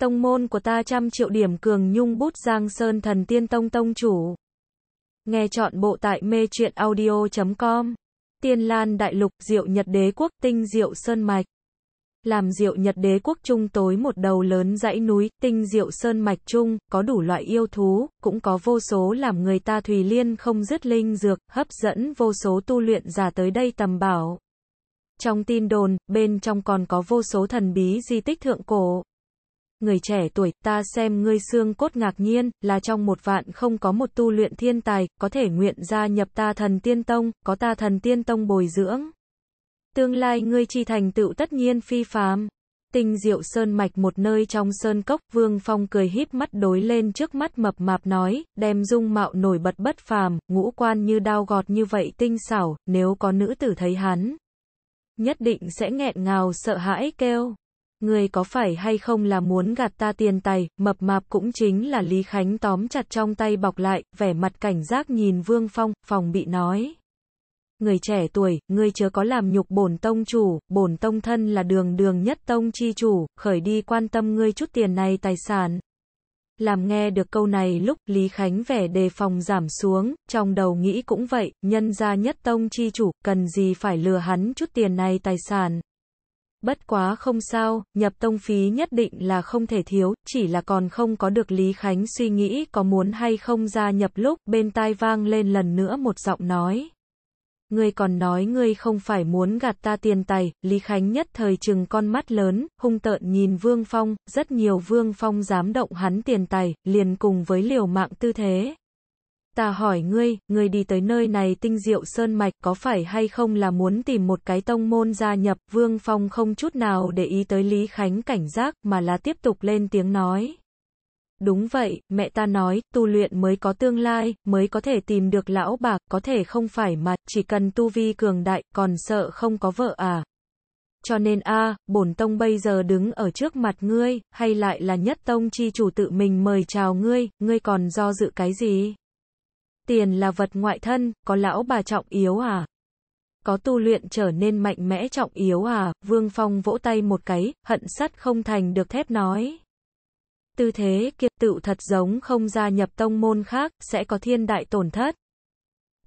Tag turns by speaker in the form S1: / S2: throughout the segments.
S1: Tông môn của ta trăm triệu điểm cường nhung bút giang sơn thần tiên tông tông chủ. Nghe chọn bộ tại mê truyện audio.com. Tiên Lan Đại Lục, Diệu Nhật Đế Quốc, Tinh Diệu Sơn Mạch. Làm Diệu Nhật Đế Quốc Trung tối một đầu lớn dãy núi, Tinh Diệu Sơn Mạch Trung, có đủ loại yêu thú, cũng có vô số làm người ta thùy liên không dứt linh dược, hấp dẫn vô số tu luyện giả tới đây tầm bảo. Trong tin đồn, bên trong còn có vô số thần bí di tích thượng cổ người trẻ tuổi, ta xem ngươi xương cốt ngạc nhiên, là trong một vạn không có một tu luyện thiên tài, có thể nguyện gia nhập ta thần tiên tông, có ta thần tiên tông bồi dưỡng. Tương lai ngươi chi thành tựu tất nhiên phi phàm. Tinh diệu sơn mạch một nơi trong sơn cốc, Vương Phong cười híp mắt đối lên trước mắt mập mạp nói, đem dung mạo nổi bật bất phàm, ngũ quan như đao gọt như vậy tinh xảo, nếu có nữ tử thấy hắn, nhất định sẽ nghẹn ngào sợ hãi kêu. Người có phải hay không là muốn gạt ta tiền tài, mập mạp cũng chính là Lý Khánh tóm chặt trong tay bọc lại, vẻ mặt cảnh giác nhìn Vương Phong, phòng bị nói. Người trẻ tuổi, ngươi chớ có làm nhục bổn tông chủ, bổn tông thân là đường đường nhất tông chi chủ, khởi đi quan tâm ngươi chút tiền này tài sản. Làm nghe được câu này lúc Lý Khánh vẻ đề phòng giảm xuống, trong đầu nghĩ cũng vậy, nhân gia nhất tông chi chủ, cần gì phải lừa hắn chút tiền này tài sản. Bất quá không sao, nhập tông phí nhất định là không thể thiếu, chỉ là còn không có được Lý Khánh suy nghĩ có muốn hay không ra nhập lúc bên tai vang lên lần nữa một giọng nói. Ngươi còn nói ngươi không phải muốn gạt ta tiền tài, Lý Khánh nhất thời chừng con mắt lớn, hung tợn nhìn Vương Phong, rất nhiều Vương Phong dám động hắn tiền tài, liền cùng với liều mạng tư thế, Ta hỏi ngươi, ngươi đi tới nơi này tinh diệu sơn mạch có phải hay không là muốn tìm một cái tông môn gia nhập, Vương Phong không chút nào để ý tới Lý Khánh cảnh giác mà là tiếp tục lên tiếng nói. Đúng vậy, mẹ ta nói, tu luyện mới có tương lai, mới có thể tìm được lão bạc, có thể không phải mà, chỉ cần tu vi cường đại, còn sợ không có vợ à. Cho nên a, bổn tông bây giờ đứng ở trước mặt ngươi, hay lại là nhất tông chi chủ tự mình mời chào ngươi, ngươi còn do dự cái gì? tiền là vật ngoại thân, có lão bà trọng yếu à? Có tu luyện trở nên mạnh mẽ trọng yếu à? Vương Phong vỗ tay một cái, hận sắt không thành được thép nói. Tư thế kiệt tự thật giống không gia nhập tông môn khác, sẽ có thiên đại tổn thất.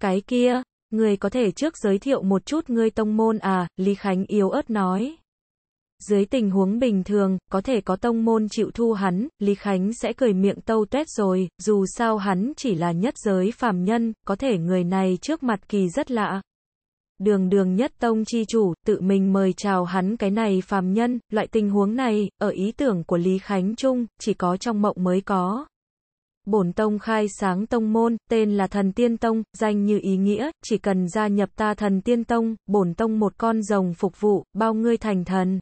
S1: Cái kia, người có thể trước giới thiệu một chút ngươi tông môn à? Lý Khánh yếu ớt nói. Dưới tình huống bình thường, có thể có tông môn chịu thu hắn, Lý Khánh sẽ cười miệng tâu tuét rồi, dù sao hắn chỉ là nhất giới phàm nhân, có thể người này trước mặt kỳ rất lạ. Đường đường nhất tông chi chủ, tự mình mời chào hắn cái này phàm nhân, loại tình huống này, ở ý tưởng của Lý Khánh Trung, chỉ có trong mộng mới có. Bổn tông khai sáng tông môn, tên là Thần Tiên Tông, danh như ý nghĩa, chỉ cần gia nhập ta Thần Tiên Tông, bổn tông một con rồng phục vụ, bao ngươi thành thần.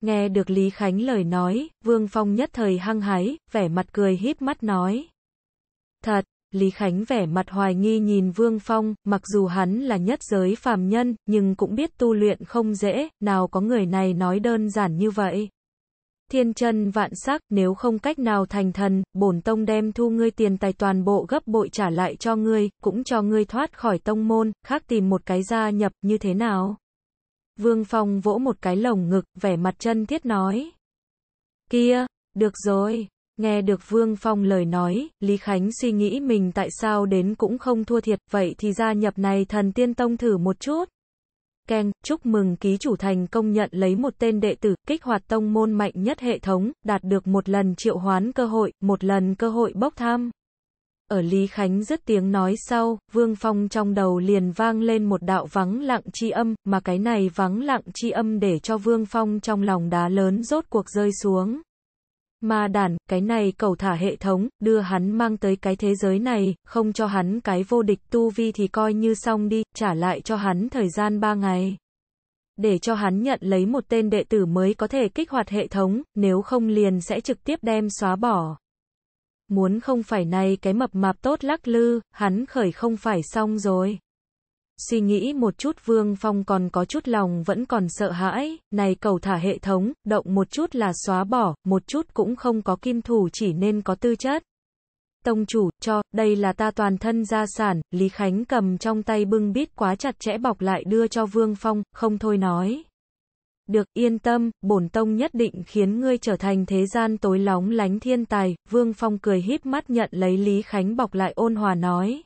S1: Nghe được Lý Khánh lời nói, Vương Phong nhất thời hăng hái, vẻ mặt cười híp mắt nói. Thật, Lý Khánh vẻ mặt hoài nghi nhìn Vương Phong, mặc dù hắn là nhất giới phàm nhân, nhưng cũng biết tu luyện không dễ, nào có người này nói đơn giản như vậy. Thiên chân vạn sắc, nếu không cách nào thành thần, bổn tông đem thu ngươi tiền tài toàn bộ gấp bội trả lại cho ngươi, cũng cho ngươi thoát khỏi tông môn, khác tìm một cái gia nhập như thế nào? Vương Phong vỗ một cái lồng ngực, vẻ mặt chân thiết nói. Kia, được rồi. Nghe được Vương Phong lời nói, Lý Khánh suy nghĩ mình tại sao đến cũng không thua thiệt, vậy thì gia nhập này thần tiên tông thử một chút. Keng, chúc mừng ký chủ thành công nhận lấy một tên đệ tử, kích hoạt tông môn mạnh nhất hệ thống, đạt được một lần triệu hoán cơ hội, một lần cơ hội bốc thăm. Ở Lý Khánh dứt tiếng nói sau, Vương Phong trong đầu liền vang lên một đạo vắng lặng chi âm, mà cái này vắng lặng chi âm để cho Vương Phong trong lòng đá lớn rốt cuộc rơi xuống. mà đàn, cái này cầu thả hệ thống, đưa hắn mang tới cái thế giới này, không cho hắn cái vô địch tu vi thì coi như xong đi, trả lại cho hắn thời gian ba ngày. Để cho hắn nhận lấy một tên đệ tử mới có thể kích hoạt hệ thống, nếu không liền sẽ trực tiếp đem xóa bỏ. Muốn không phải này cái mập mạp tốt lắc lư, hắn khởi không phải xong rồi. Suy nghĩ một chút Vương Phong còn có chút lòng vẫn còn sợ hãi, này cầu thả hệ thống, động một chút là xóa bỏ, một chút cũng không có kim thủ chỉ nên có tư chất. Tông chủ, cho, đây là ta toàn thân gia sản, Lý Khánh cầm trong tay bưng bít quá chặt chẽ bọc lại đưa cho Vương Phong, không thôi nói. Được, yên tâm, bổn tông nhất định khiến ngươi trở thành thế gian tối lóng lánh thiên tài, Vương Phong cười híp mắt nhận lấy Lý Khánh bọc lại ôn hòa nói.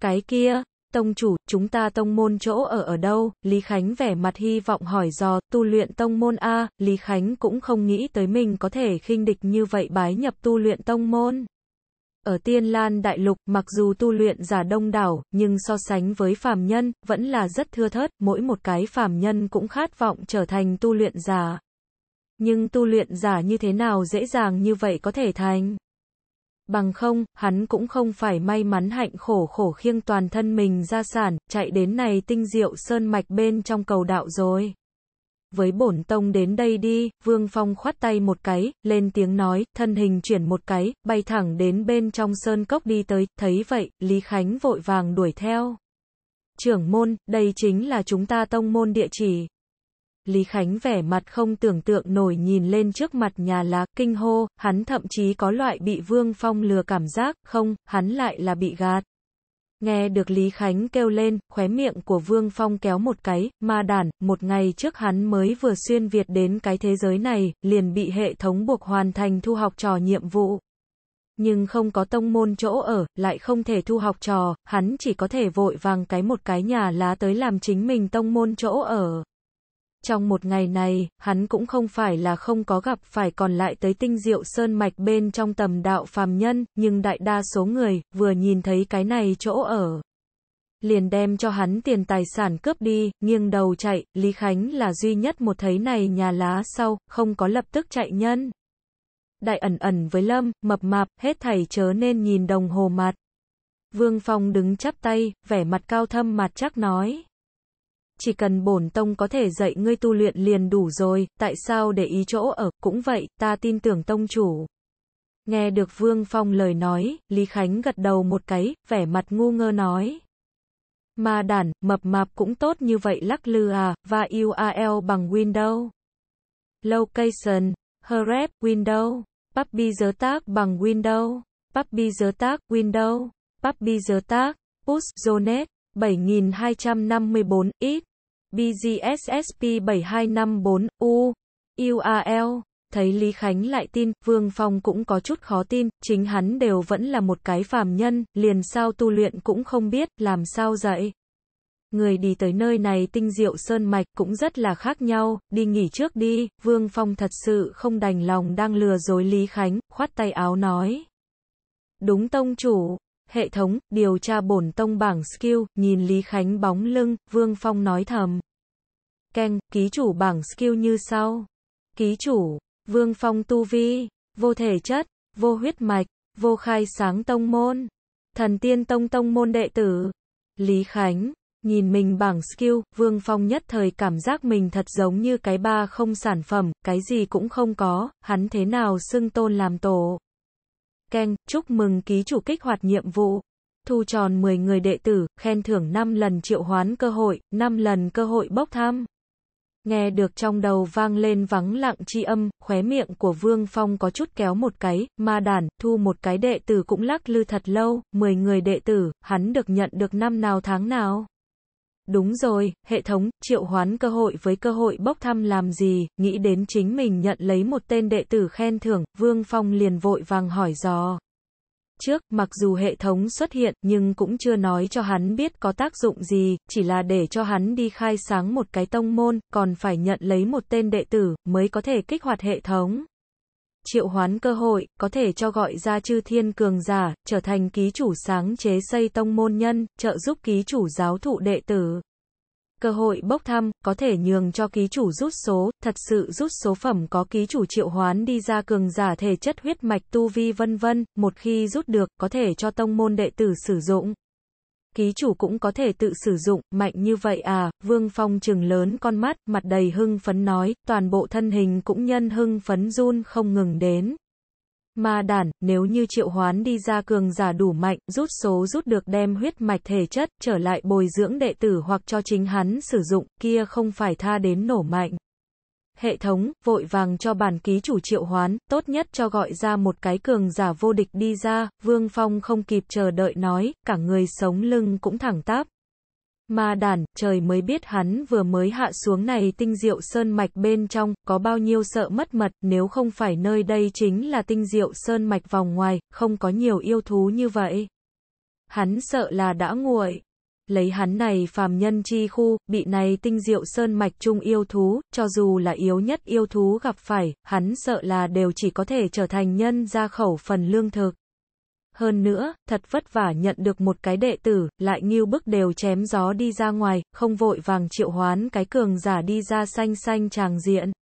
S1: Cái kia, tông chủ, chúng ta tông môn chỗ ở ở đâu, Lý Khánh vẻ mặt hy vọng hỏi dò, tu luyện tông môn A, Lý Khánh cũng không nghĩ tới mình có thể khinh địch như vậy bái nhập tu luyện tông môn. Ở Tiên Lan Đại Lục, mặc dù tu luyện giả đông đảo, nhưng so sánh với phàm nhân, vẫn là rất thưa thớt, mỗi một cái phàm nhân cũng khát vọng trở thành tu luyện giả. Nhưng tu luyện giả như thế nào dễ dàng như vậy có thể thành? Bằng không, hắn cũng không phải may mắn hạnh khổ khổ khiêng toàn thân mình ra sản, chạy đến này tinh diệu sơn mạch bên trong cầu đạo rồi với bổn tông đến đây đi, Vương Phong khoát tay một cái, lên tiếng nói, thân hình chuyển một cái, bay thẳng đến bên trong sơn cốc đi tới, thấy vậy, Lý Khánh vội vàng đuổi theo. Trưởng môn, đây chính là chúng ta tông môn địa chỉ. Lý Khánh vẻ mặt không tưởng tượng nổi nhìn lên trước mặt nhà lá, kinh hô, hắn thậm chí có loại bị Vương Phong lừa cảm giác, không, hắn lại là bị gạt. Nghe được Lý Khánh kêu lên, khóe miệng của Vương Phong kéo một cái, Ma đản, một ngày trước hắn mới vừa xuyên Việt đến cái thế giới này, liền bị hệ thống buộc hoàn thành thu học trò nhiệm vụ. Nhưng không có tông môn chỗ ở, lại không thể thu học trò, hắn chỉ có thể vội vàng cái một cái nhà lá tới làm chính mình tông môn chỗ ở. Trong một ngày này, hắn cũng không phải là không có gặp phải còn lại tới tinh diệu sơn mạch bên trong tầm đạo phàm nhân, nhưng đại đa số người, vừa nhìn thấy cái này chỗ ở. Liền đem cho hắn tiền tài sản cướp đi, nghiêng đầu chạy, Lý Khánh là duy nhất một thấy này nhà lá sau, không có lập tức chạy nhân. Đại ẩn ẩn với Lâm, mập mạp, hết thảy chớ nên nhìn đồng hồ mặt. Vương Phong đứng chắp tay, vẻ mặt cao thâm mặt chắc nói chỉ cần bổn tông có thể dạy ngươi tu luyện liền đủ rồi, tại sao để ý chỗ ở, cũng vậy, ta tin tưởng tông chủ. Nghe được Vương Phong lời nói, Lý Khánh gật đầu một cái, vẻ mặt ngu ngơ nói. Mà đản, mập mạp cũng tốt như vậy lắc lư à, và URL bằng Windows. Location, Href, Windows. Puppy giới tác bằng Windows. Puppy giới tác, Windows. Puppy giới tác, Push, Zonet, 7254, ít BGSSP7254, u UAL. Thấy Lý Khánh lại tin, Vương Phong cũng có chút khó tin, chính hắn đều vẫn là một cái phàm nhân, liền sao tu luyện cũng không biết, làm sao dậy. Người đi tới nơi này tinh diệu sơn mạch cũng rất là khác nhau, đi nghỉ trước đi, Vương Phong thật sự không đành lòng đang lừa dối Lý Khánh, khoát tay áo nói. Đúng tông chủ, Hệ thống, điều tra bổn tông bảng skill, nhìn Lý Khánh bóng lưng, Vương Phong nói thầm. Keng, ký chủ bảng skill như sau. Ký chủ, Vương Phong tu vi, vô thể chất, vô huyết mạch, vô khai sáng tông môn. Thần tiên tông tông môn đệ tử. Lý Khánh, nhìn mình bảng skill, Vương Phong nhất thời cảm giác mình thật giống như cái ba không sản phẩm, cái gì cũng không có, hắn thế nào xưng tôn làm tổ. Ken, chúc mừng ký chủ kích hoạt nhiệm vụ. Thu tròn 10 người đệ tử, khen thưởng 5 lần triệu hoán cơ hội, 5 lần cơ hội bốc thăm. Nghe được trong đầu vang lên vắng lặng chi âm, khóe miệng của Vương Phong có chút kéo một cái, ma đàn thu một cái đệ tử cũng lắc lư thật lâu, 10 người đệ tử, hắn được nhận được năm nào tháng nào. Đúng rồi, hệ thống, triệu hoán cơ hội với cơ hội bốc thăm làm gì, nghĩ đến chính mình nhận lấy một tên đệ tử khen thưởng, Vương Phong liền vội vàng hỏi dò. Trước, mặc dù hệ thống xuất hiện, nhưng cũng chưa nói cho hắn biết có tác dụng gì, chỉ là để cho hắn đi khai sáng một cái tông môn, còn phải nhận lấy một tên đệ tử, mới có thể kích hoạt hệ thống triệu hoán cơ hội, có thể cho gọi ra chư thiên cường giả, trở thành ký chủ sáng chế xây tông môn nhân, trợ giúp ký chủ giáo thụ đệ tử. Cơ hội bốc thăm, có thể nhường cho ký chủ rút số, thật sự rút số phẩm có ký chủ triệu hoán đi ra cường giả thể chất huyết mạch tu vi vân vân, một khi rút được, có thể cho tông môn đệ tử sử dụng ký chủ cũng có thể tự sử dụng, mạnh như vậy à, Vương Phong trừng lớn con mắt, mặt đầy hưng phấn nói, toàn bộ thân hình cũng nhân hưng phấn run không ngừng đến. Ma đản, nếu như triệu hoán đi ra cường giả đủ mạnh, rút số rút được đem huyết mạch thể chất, trở lại bồi dưỡng đệ tử hoặc cho chính hắn sử dụng, kia không phải tha đến nổ mạnh hệ thống, vội vàng cho bản ký chủ triệu hoán, tốt nhất cho gọi ra một cái cường giả vô địch đi ra, Vương Phong không kịp chờ đợi nói, cả người sống lưng cũng thẳng táp. Mà đàn, trời mới biết hắn vừa mới hạ xuống này tinh diệu sơn mạch bên trong, có bao nhiêu sợ mất mật, nếu không phải nơi đây chính là tinh diệu sơn mạch vòng ngoài, không có nhiều yêu thú như vậy. Hắn sợ là đã nguội lấy hắn này phàm nhân chi khu, bị này tinh diệu sơn mạch trung yêu thú, cho dù là yếu nhất yêu thú gặp phải, hắn sợ là đều chỉ có thể trở thành nhân ra khẩu phần lương thực. Hơn nữa, thật vất vả nhận được một cái đệ tử, lại nghiêu bức đều chém gió đi ra ngoài, không vội vàng triệu hoán cái cường giả đi ra xanh xanh tràng diện.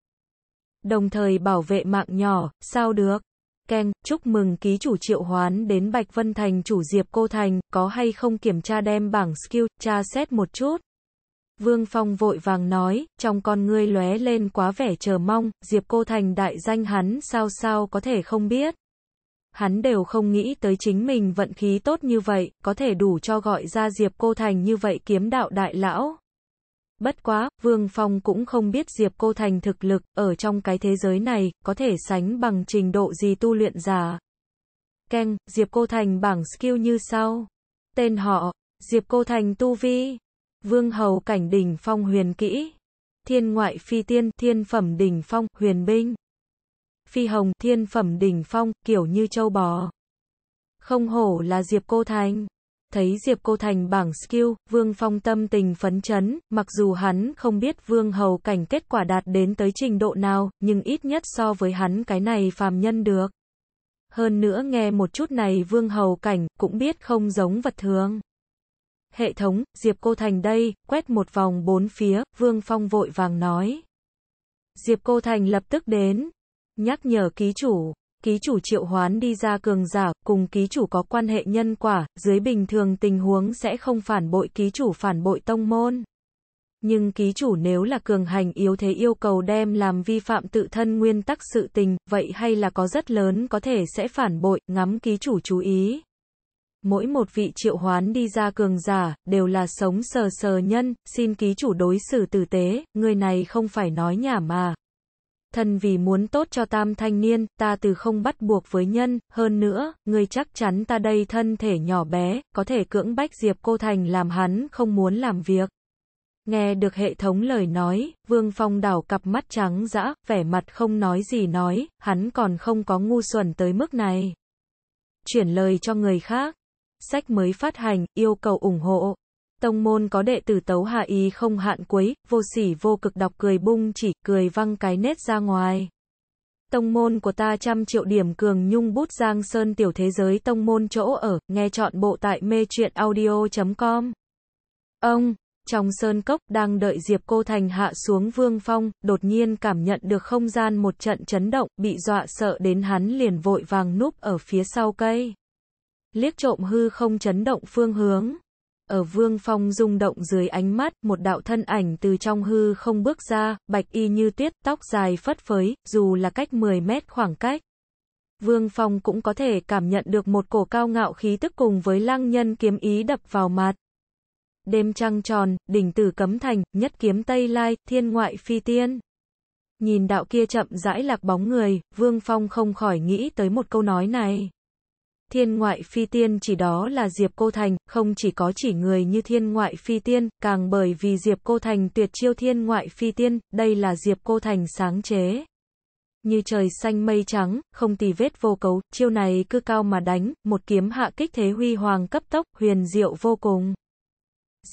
S1: Đồng thời bảo vệ mạng nhỏ, sao được? Ken, chúc mừng ký chủ triệu hoán đến Bạch Vân Thành chủ Diệp Cô Thành, có hay không kiểm tra đem bảng skill, tra xét một chút. Vương Phong vội vàng nói, trong con ngươi lóe lên quá vẻ chờ mong, Diệp Cô Thành đại danh hắn sao sao có thể không biết. Hắn đều không nghĩ tới chính mình vận khí tốt như vậy, có thể đủ cho gọi ra Diệp Cô Thành như vậy kiếm đạo đại lão. Bất quá, Vương Phong cũng không biết Diệp Cô Thành thực lực, ở trong cái thế giới này, có thể sánh bằng trình độ gì tu luyện giả. Keng, Diệp Cô Thành bảng skill như sau. Tên họ, Diệp Cô Thành Tu Vi, Vương Hầu Cảnh Đỉnh Phong Huyền Kỹ, Thiên Ngoại Phi Tiên Thiên Phẩm Đỉnh Phong Huyền Binh, Phi Hồng Thiên Phẩm Đỉnh Phong, kiểu như châu bò. Không hổ là Diệp Cô Thành thấy Diệp Cô Thành bảng skill, Vương Phong tâm tình phấn chấn, mặc dù hắn không biết Vương Hầu Cảnh kết quả đạt đến tới trình độ nào, nhưng ít nhất so với hắn cái này phàm nhân được. Hơn nữa nghe một chút này Vương Hầu Cảnh, cũng biết không giống vật thường. Hệ thống, Diệp Cô Thành đây, quét một vòng bốn phía, Vương Phong vội vàng nói. Diệp Cô Thành lập tức đến, nhắc nhở ký chủ ký chủ triệu hoán đi ra cường giả, cùng ký chủ có quan hệ nhân quả, dưới bình thường tình huống sẽ không phản bội ký chủ phản bội tông môn. Nhưng ký chủ nếu là cường hành yếu thế yêu cầu đem làm vi phạm tự thân nguyên tắc sự tình, vậy hay là có rất lớn có thể sẽ phản bội, ngắm ký chủ chú ý. Mỗi một vị triệu hoán đi ra cường giả, đều là sống sờ sờ nhân, xin ký chủ đối xử tử tế, người này không phải nói nhảm mà, thần vì muốn tốt cho tam thanh niên, ta từ không bắt buộc với nhân, hơn nữa, ngươi chắc chắn ta đây thân thể nhỏ bé, có thể cưỡng bách Diệp Cô Thành làm hắn không muốn làm việc. Nghe được hệ thống lời nói, Vương Phong đảo cặp mắt trắng dã, vẻ mặt không nói gì nói, hắn còn không có ngu xuẩn tới mức này. Chuyển lời cho người khác. Sách mới phát hành, yêu cầu ủng hộ tông môn có đệ tử tấu hạ ý không hạn quấy, vô sỉ vô cực đọc cười bung chỉ, cười văng cái nết ra ngoài. Tông môn của ta trăm triệu điểm cường nhung bút giang sơn tiểu thế giới tông môn chỗ ở, nghe chọn bộ tại mê truyện audio.com. Ông, trong sơn cốc đang đợi Diệp Cô Thành hạ xuống vương phong, đột nhiên cảm nhận được không gian một trận chấn động, bị dọa sợ đến hắn liền vội vàng núp ở phía sau cây. Liếc trộm hư không chấn động phương hướng. Ở vương phong rung động dưới ánh mắt, một đạo thân ảnh từ trong hư không bước ra, bạch y như tuyết, tóc dài phất phới, dù là cách 10 mét khoảng cách. Vương Phong cũng có thể cảm nhận được một cổ cao ngạo khí tức cùng với lăng nhân kiếm ý đập vào mặt. Đêm trăng tròn, đỉnh tử cấm thành, nhất kiếm Tây Lai, thiên ngoại phi tiên. Nhìn đạo kia chậm rãi lạc bóng người, Vương Phong không khỏi nghĩ tới một câu nói này. Thiên ngoại phi tiên chỉ đó là Diệp Cô Thành, không chỉ có chỉ người như thiên ngoại phi tiên, càng bởi vì Diệp Cô Thành tuyệt chiêu thiên ngoại phi tiên, đây là Diệp Cô Thành sáng chế. Như trời xanh mây trắng, không tì vết vô cấu, chiêu này cứ cao mà đánh, một kiếm hạ kích thế huy hoàng cấp tốc, huyền diệu vô cùng.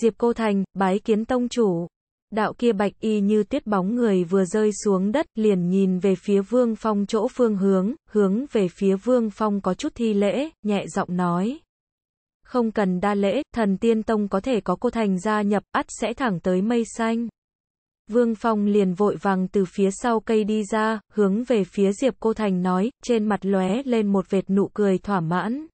S1: Diệp Cô Thành, bái kiến tông chủ đạo kia bạch y như tiết bóng người vừa rơi xuống đất, liền nhìn về phía vương phong chỗ phương hướng, hướng về phía vương phong có chút thi lễ, nhẹ giọng nói. Không cần đa lễ, thần tiên tông có thể có cô thành gia nhập, ắt sẽ thẳng tới mây xanh. Vương Phong liền vội vàng từ phía sau cây đi ra, hướng về phía Diệp Cô Thành nói, trên mặt lóe lên một vệt nụ cười thỏa mãn.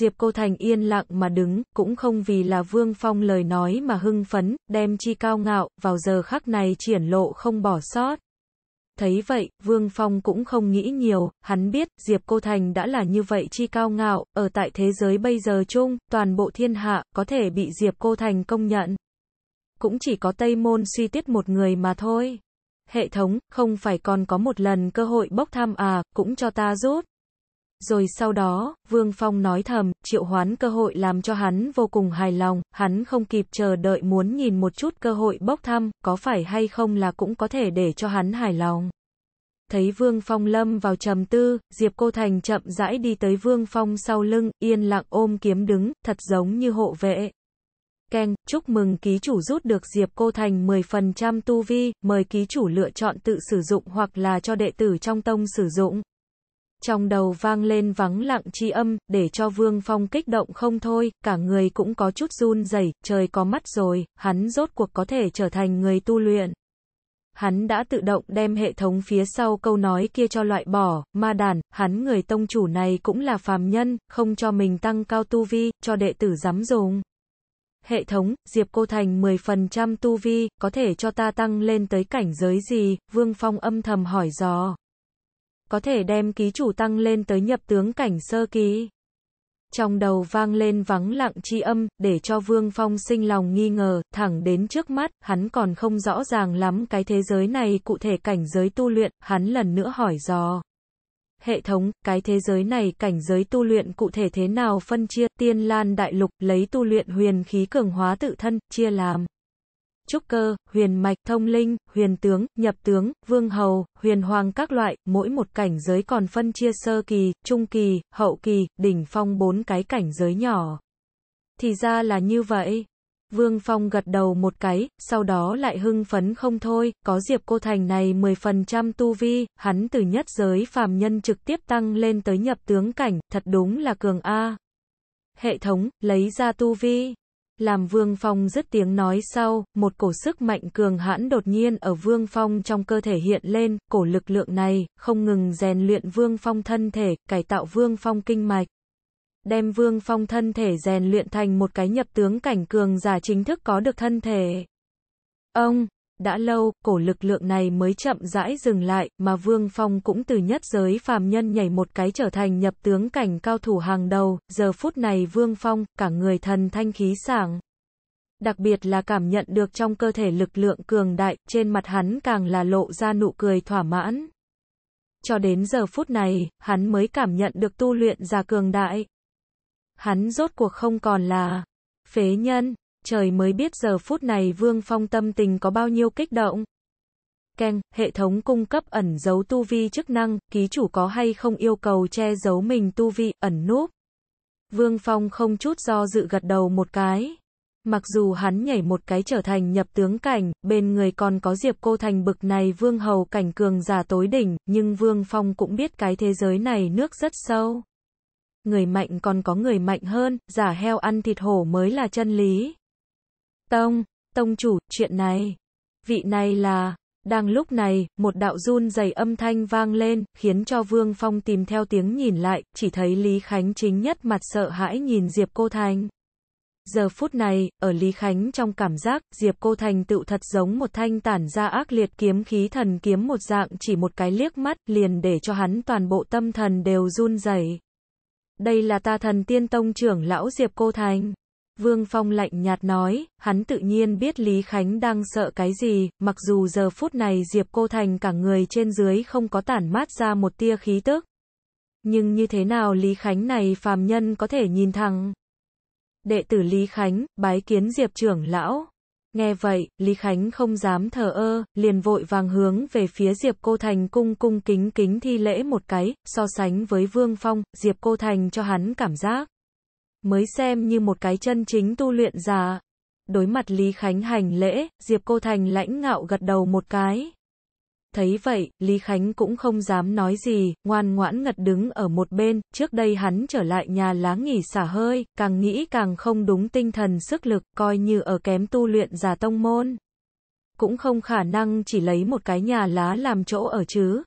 S1: Diệp Cô Thành yên lặng mà đứng, cũng không vì là Vương Phong lời nói mà hưng phấn, đem chi cao ngạo, vào giờ khắc này triển lộ không bỏ sót. Thấy vậy, Vương Phong cũng không nghĩ nhiều, hắn biết, Diệp Cô Thành đã là như vậy chi cao ngạo, ở tại thế giới bây giờ chung, toàn bộ thiên hạ, có thể bị Diệp Cô Thành công nhận. Cũng chỉ có Tây Môn suy tiết một người mà thôi. Hệ thống, không phải còn có một lần cơ hội bốc thăm à, cũng cho ta rút. Rồi sau đó, Vương Phong nói thầm, triệu hoán cơ hội làm cho hắn vô cùng hài lòng, hắn không kịp chờ đợi muốn nhìn một chút cơ hội bốc thăm, có phải hay không là cũng có thể để cho hắn hài lòng. Thấy Vương Phong lâm vào trầm tư, Diệp Cô Thành chậm rãi đi tới Vương Phong sau lưng, yên lặng ôm kiếm đứng, thật giống như hộ vệ. Keng, chúc mừng ký chủ rút được Diệp Cô Thành 10% tu vi, mời ký chủ lựa chọn tự sử dụng hoặc là cho đệ tử trong tông sử dụng trong đầu vang lên vắng lặng chi âm, để cho Vương Phong kích động không thôi, cả người cũng có chút run rẩy, trời có mắt rồi, hắn rốt cuộc có thể trở thành người tu luyện. Hắn đã tự động đem hệ thống phía sau câu nói kia cho loại bỏ, ma đàn, hắn người tông chủ này cũng là phàm nhân, không cho mình tăng cao tu vi, cho đệ tử dám dùng. Hệ thống, Diệp Cô Thành 10% tu vi, có thể cho ta tăng lên tới cảnh giới gì? Vương Phong âm thầm hỏi dò có thể đem ký chủ tăng lên tới nhập tướng cảnh sơ ký Trong đầu vang lên vắng lặng chi âm, để cho Vương Phong sinh lòng nghi ngờ, thẳng đến trước mắt, hắn còn không rõ ràng lắm cái thế giới này cụ thể cảnh giới tu luyện, hắn lần nữa hỏi dò. Hệ thống, cái thế giới này cảnh giới tu luyện cụ thể thế nào phân chia, tiên lan đại lục, lấy tu luyện huyền khí cường hóa tự thân, chia làm trúc cơ, huyền mạch, thông linh, huyền tướng, nhập tướng, vương hầu, huyền hoàng các loại, mỗi một cảnh giới còn phân chia sơ kỳ, trung kỳ, hậu kỳ, đỉnh phong bốn cái cảnh giới nhỏ. Thì ra là như vậy. Vương Phong gật đầu một cái, sau đó lại hưng phấn không thôi, có Diệp Cô Thành này 10% tu vi, hắn từ nhất giới phàm nhân trực tiếp tăng lên tới nhập tướng cảnh, thật đúng là cường A. Hệ thống, lấy ra tu vi. Làm Vương Phong rất tiếng nói sau, một cổ sức mạnh cường hãn đột nhiên ở Vương Phong trong cơ thể hiện lên, cổ lực lượng này, không ngừng rèn luyện Vương Phong thân thể, cải tạo Vương Phong kinh mạch. Đem Vương Phong thân thể rèn luyện thành một cái nhập tướng cảnh cường giả chính thức có được thân thể. Ông đã lâu, cổ lực lượng này mới chậm rãi dừng lại, mà Vương Phong cũng từ nhất giới phàm nhân nhảy một cái trở thành nhập tướng cảnh cao thủ hàng đầu, giờ phút này Vương Phong, cả người thần thanh khí sảng. Đặc biệt là cảm nhận được trong cơ thể lực lượng cường đại, trên mặt hắn càng là lộ ra nụ cười thỏa mãn. Cho đến giờ phút này, hắn mới cảm nhận được tu luyện ra cường đại. Hắn rốt cuộc không còn là phế nhân, trời mới biết giờ phút này Vương Phong tâm tình có bao nhiêu kích động. Keng, hệ thống cung cấp ẩn giấu tu vi chức năng, ký chủ có hay không yêu cầu che giấu mình tu vi, ẩn núp. Vương Phong không chút do dự gật đầu một cái. Mặc dù hắn nhảy một cái trở thành nhập tướng cảnh, bên người còn có Diệp Cô Thành bực này vương hầu cảnh cường giả tối đỉnh, nhưng Vương Phong cũng biết cái thế giới này nước rất sâu. Người mạnh còn có người mạnh hơn, giả heo ăn thịt hổ mới là chân lý. Tông, tông chủ, chuyện này, vị này là, đang lúc này, một đạo run dày âm thanh vang lên, khiến cho Vương Phong tìm theo tiếng nhìn lại, chỉ thấy Lý Khánh chính nhất mặt sợ hãi nhìn Diệp Cô Thành. Giờ phút này, ở Lý Khánh trong cảm giác, Diệp Cô Thành tự thật giống một thanh tản ra ác liệt kiếm khí thần kiếm một dạng chỉ một cái liếc mắt, liền để cho hắn toàn bộ tâm thần đều run rẩy. Đây là ta thần tiên tông trưởng lão Diệp Cô Thành. Vương Phong lạnh nhạt nói, hắn tự nhiên biết Lý Khánh đang sợ cái gì, mặc dù giờ phút này Diệp Cô Thành cả người trên dưới không có tản mát ra một tia khí tức. Nhưng như thế nào Lý Khánh này phàm nhân có thể nhìn thẳng? Đệ tử Lý Khánh, bái kiến Diệp trưởng lão. Nghe vậy, Lý Khánh không dám thờ ơ, liền vội vàng hướng về phía Diệp Cô Thành cung cung kính kính thi lễ một cái, so sánh với Vương Phong, Diệp Cô Thành cho hắn cảm giác mới xem như một cái chân chính tu luyện giả. Đối mặt Lý Khánh hành lễ, Diệp Cô Thành lãnh ngạo gật đầu một cái. Thấy vậy, Lý Khánh cũng không dám nói gì, ngoan ngoãn ngật đứng ở một bên, trước đây hắn trở lại nhà láng nghỉ xả hơi, càng nghĩ càng không đúng tinh thần sức lực, coi như ở kém tu luyện giả tông môn. Cũng không khả năng chỉ lấy một cái nhà lá làm chỗ ở chứ.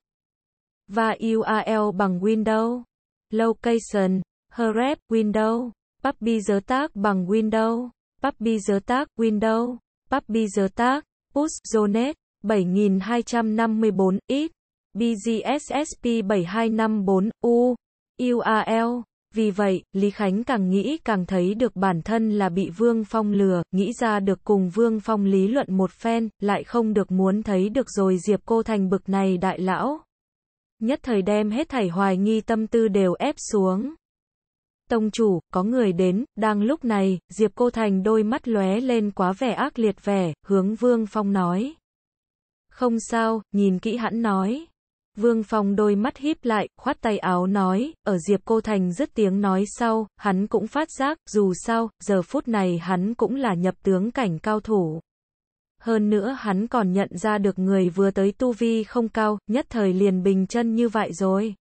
S1: Và URL bằng Windows, Location, Href, Windows. Puppy dớ tác bằng Windows, Puppy dớ tác Windows, Puppy dớ tác, Push Zonet, 7254 ít. BGSSP 7254 U URL vì vậy, Lý Khánh càng nghĩ càng thấy được bản thân là bị Vương Phong lừa, nghĩ ra được cùng Vương Phong lý luận một phen, lại không được muốn thấy được rồi Diệp Cô Thành bực này đại lão. Nhất thời đem hết thảy hoài nghi tâm tư đều ép xuống. Tông chủ, có người đến, đang lúc này, Diệp Cô Thành đôi mắt lóe lên quá vẻ ác liệt vẻ, hướng Vương Phong nói. Không sao, nhìn kỹ hắn nói. Vương Phong đôi mắt híp lại, khoát tay áo nói, ở Diệp Cô Thành dứt tiếng nói sau, hắn cũng phát giác, dù sao, giờ phút này hắn cũng là nhập tướng cảnh cao thủ. Hơn nữa hắn còn nhận ra được người vừa tới tu vi không cao, nhất thời liền bình chân như vậy rồi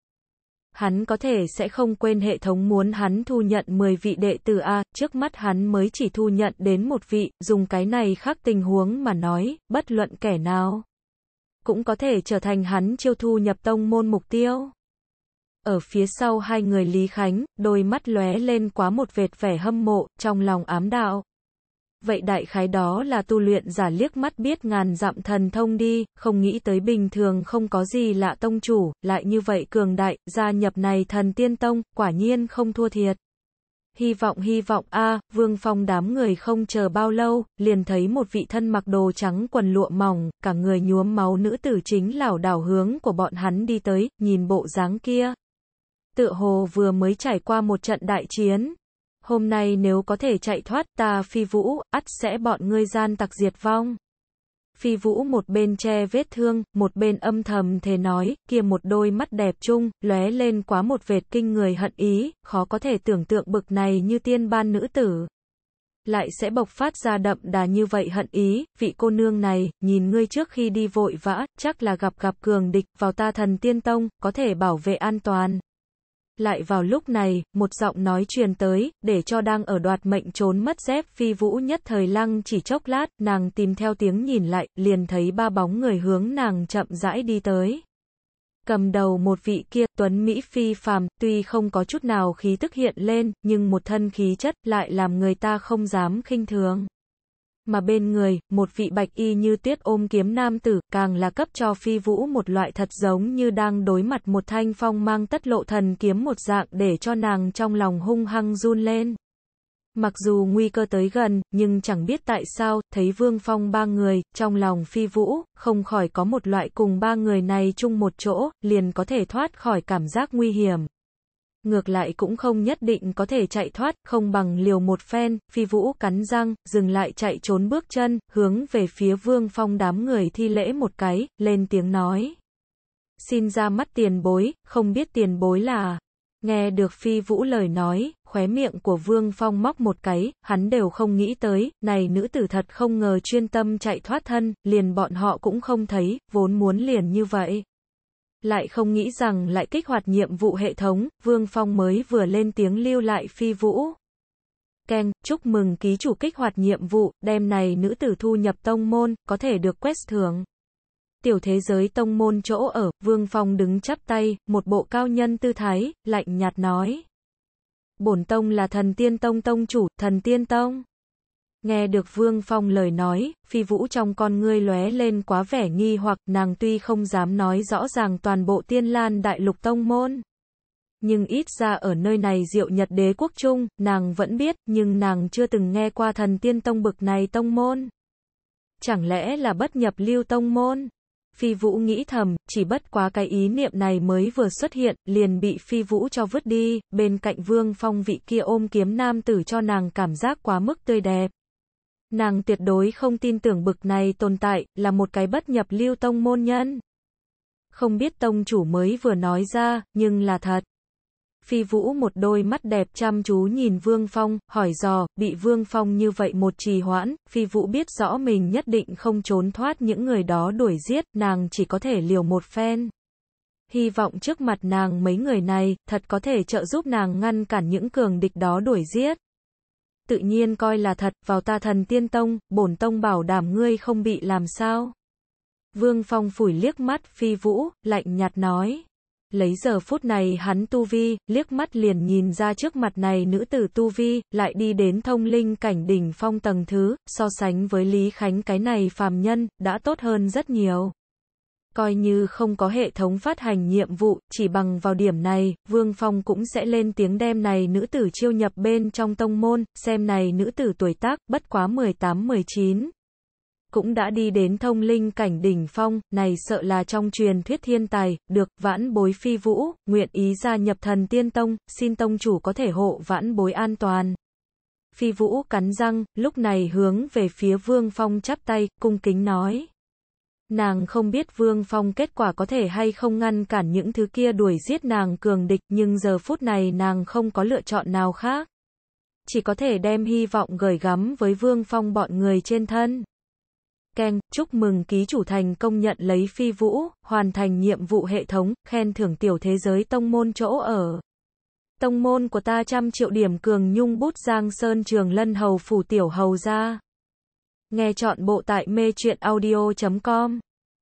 S1: hắn có thể sẽ không quên hệ thống muốn hắn thu nhận 10 vị đệ tử A, trước mắt hắn mới chỉ thu nhận đến một vị, dùng cái này khác tình huống mà nói, bất luận kẻ nào. Cũng có thể trở thành hắn chiêu thu nhập tông môn mục tiêu. Ở phía sau hai người Lý Khánh, đôi mắt lóe lên quá một vệt vẻ hâm mộ, trong lòng ám đạo vậy đại khái đó là tu luyện giả liếc mắt biết ngàn dặm thần thông đi, không nghĩ tới bình thường không có gì lạ tông chủ, lại như vậy cường đại, gia nhập này thần tiên tông, quả nhiên không thua thiệt. Hy vọng hy vọng a vương phong đám người không chờ bao lâu, liền thấy một vị thân mặc đồ trắng quần lụa mỏng, cả người nhuốm máu nữ tử chính lào đảo hướng của bọn hắn đi tới, nhìn bộ dáng kia. Tựa hồ vừa mới trải qua một trận đại chiến, hôm nay nếu có thể chạy thoát ta phi vũ, ắt sẽ bọn ngươi gian tặc diệt vong. Phi vũ một bên che vết thương, một bên âm thầm thề nói, kia một đôi mắt đẹp chung, lóe lên quá một vệt kinh người hận ý, khó có thể tưởng tượng bực này như tiên ban nữ tử. Lại sẽ bộc phát ra đậm đà như vậy hận ý, vị cô nương này, nhìn ngươi trước khi đi vội vã, chắc là gặp gặp cường địch, vào ta thần tiên tông, có thể bảo vệ an toàn. Lại vào lúc này, một giọng nói truyền tới, để cho đang ở đoạt mệnh trốn mất dép phi vũ nhất thời lăng chỉ chốc lát, nàng tìm theo tiếng nhìn lại, liền thấy ba bóng người hướng nàng chậm rãi đi tới. Cầm đầu một vị kia, tuấn Mỹ phi phàm, tuy không có chút nào khí tức hiện lên, nhưng một thân khí chất lại làm người ta không dám khinh thường mà bên người, một vị bạch y như tiết ôm kiếm nam tử, càng là cấp cho phi vũ một loại thật giống như đang đối mặt một thanh phong mang tất lộ thần kiếm một dạng để cho nàng trong lòng hung hăng run lên. Mặc dù nguy cơ tới gần, nhưng chẳng biết tại sao, thấy vương phong ba người, trong lòng phi vũ, không khỏi có một loại cùng ba người này chung một chỗ, liền có thể thoát khỏi cảm giác nguy hiểm ngược lại cũng không nhất định có thể chạy thoát, không bằng liều một phen, phi vũ cắn răng, dừng lại chạy trốn bước chân, hướng về phía vương phong đám người thi lễ một cái, lên tiếng nói. Xin ra mắt tiền bối, không biết tiền bối là... Nghe được phi vũ lời nói, khóe miệng của Vương Phong móc một cái, hắn đều không nghĩ tới, này nữ tử thật không ngờ chuyên tâm chạy thoát thân, liền bọn họ cũng không thấy, vốn muốn liền như vậy lại không nghĩ rằng lại kích hoạt nhiệm vụ hệ thống, Vương Phong mới vừa lên tiếng lưu lại phi vũ. Ken, chúc mừng ký chủ kích hoạt nhiệm vụ, đêm này nữ tử thu nhập tông môn, có thể được quest thưởng. Tiểu thế giới tông môn chỗ ở, Vương Phong đứng chắp tay, một bộ cao nhân tư thái, lạnh nhạt nói. Bổn tông là thần tiên tông tông chủ, thần tiên tông. Nghe được Vương Phong lời nói, phi vũ trong con ngươi lóe lên quá vẻ nghi hoặc nàng tuy không dám nói rõ ràng toàn bộ tiên lan đại lục tông môn. Nhưng ít ra ở nơi này diệu nhật đế quốc trung, nàng vẫn biết, nhưng nàng chưa từng nghe qua thần tiên tông bực này tông môn. Chẳng lẽ là bất nhập lưu tông môn? Phi vũ nghĩ thầm, chỉ bất quá cái ý niệm này mới vừa xuất hiện, liền bị phi vũ cho vứt đi, bên cạnh vương phong vị kia ôm kiếm nam tử cho nàng cảm giác quá mức tươi đẹp. Nàng tuyệt đối không tin tưởng bực này tồn tại là một cái bất nhập lưu tông môn nhân. Không biết tông chủ mới vừa nói ra, nhưng là thật. Phi Vũ một đôi mắt đẹp chăm chú nhìn Vương Phong, hỏi dò, bị Vương Phong như vậy một trì hoãn, Phi Vũ biết rõ mình nhất định không trốn thoát những người đó đuổi giết, nàng chỉ có thể liều một phen. Hy vọng trước mặt nàng mấy người này, thật có thể trợ giúp nàng ngăn cản những cường địch đó đuổi giết tự nhiên coi là thật, vào ta thần tiên tông, bổn tông bảo đảm ngươi không bị làm sao. Vương Phong phủi liếc mắt phi vũ, lạnh nhạt nói. Lấy giờ phút này hắn tu vi, liếc mắt liền nhìn ra trước mặt này nữ tử tu vi, lại đi đến thông linh cảnh đỉnh phong tầng thứ, so sánh với Lý Khánh cái này phàm nhân, đã tốt hơn rất nhiều coi như không có hệ thống phát hành nhiệm vụ, chỉ bằng vào điểm này, Vương Phong cũng sẽ lên tiếng đem này nữ tử chiêu nhập bên trong tông môn, xem này nữ tử tuổi tác, bất quá 18-19. Cũng đã đi đến thông linh cảnh đỉnh phong, này sợ là trong truyền thuyết thiên tài, được, vãn bối phi vũ, nguyện ý gia nhập thần tiên tông, xin tông chủ có thể hộ vãn bối an toàn. Phi vũ cắn răng, lúc này hướng về phía vương phong chắp tay, cung kính nói. Nàng không biết Vương Phong kết quả có thể hay không ngăn cản những thứ kia đuổi giết nàng cường địch nhưng giờ phút này nàng không có lựa chọn nào khác. Chỉ có thể đem hy vọng gửi gắm với Vương Phong bọn người trên thân. Ken, chúc mừng ký chủ thành công nhận lấy phi vũ, hoàn thành nhiệm vụ hệ thống, khen thưởng tiểu thế giới tông môn chỗ ở. Tông môn của ta trăm triệu điểm cường nhung bút giang sơn trường lân hầu phủ tiểu hầu ra. Nghe chọn bộ tại mê truyện audio.com.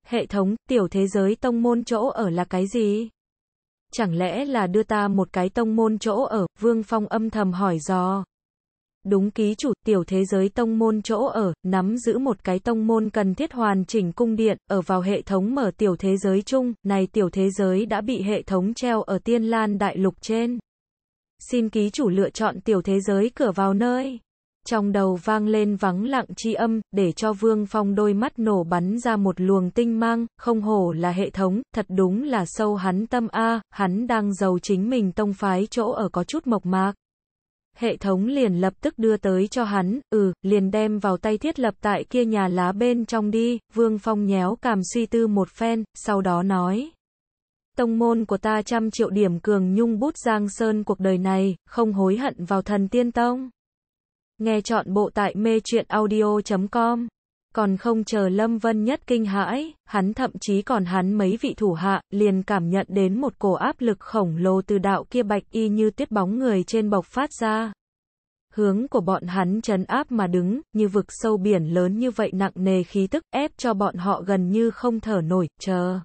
S1: Hệ thống, tiểu thế giới tông môn chỗ ở là cái gì? Chẳng lẽ là đưa ta một cái tông môn chỗ ở, Vương Phong âm thầm hỏi dò. Đúng ký chủ, tiểu thế giới tông môn chỗ ở, nắm giữ một cái tông môn cần thiết hoàn chỉnh cung điện, ở vào hệ thống mở tiểu thế giới chung, này tiểu thế giới đã bị hệ thống treo ở tiên lan đại lục trên. Xin ký chủ lựa chọn tiểu thế giới cửa vào nơi trong đầu vang lên vắng lặng chi âm, để cho Vương Phong đôi mắt nổ bắn ra một luồng tinh mang, không hổ là hệ thống, thật đúng là sâu hắn tâm A, hắn đang giàu chính mình tông phái chỗ ở có chút mộc mạc. Hệ thống liền lập tức đưa tới cho hắn, ừ, liền đem vào tay thiết lập tại kia nhà lá bên trong đi, Vương Phong nhéo cảm suy tư một phen, sau đó nói. Tông môn của ta trăm triệu điểm cường nhung bút giang sơn cuộc đời này, không hối hận vào thần tiên tông. Nghe chọn bộ tại mê truyện audio.com. Còn không chờ Lâm Vân Nhất kinh hãi, hắn thậm chí còn hắn mấy vị thủ hạ, liền cảm nhận đến một cổ áp lực khổng lồ từ đạo kia bạch y như tiết bóng người trên bộc phát ra. Hướng của bọn hắn chấn áp mà đứng, như vực sâu biển lớn như vậy nặng nề khí tức ép cho bọn họ gần như không thở nổi, chờ.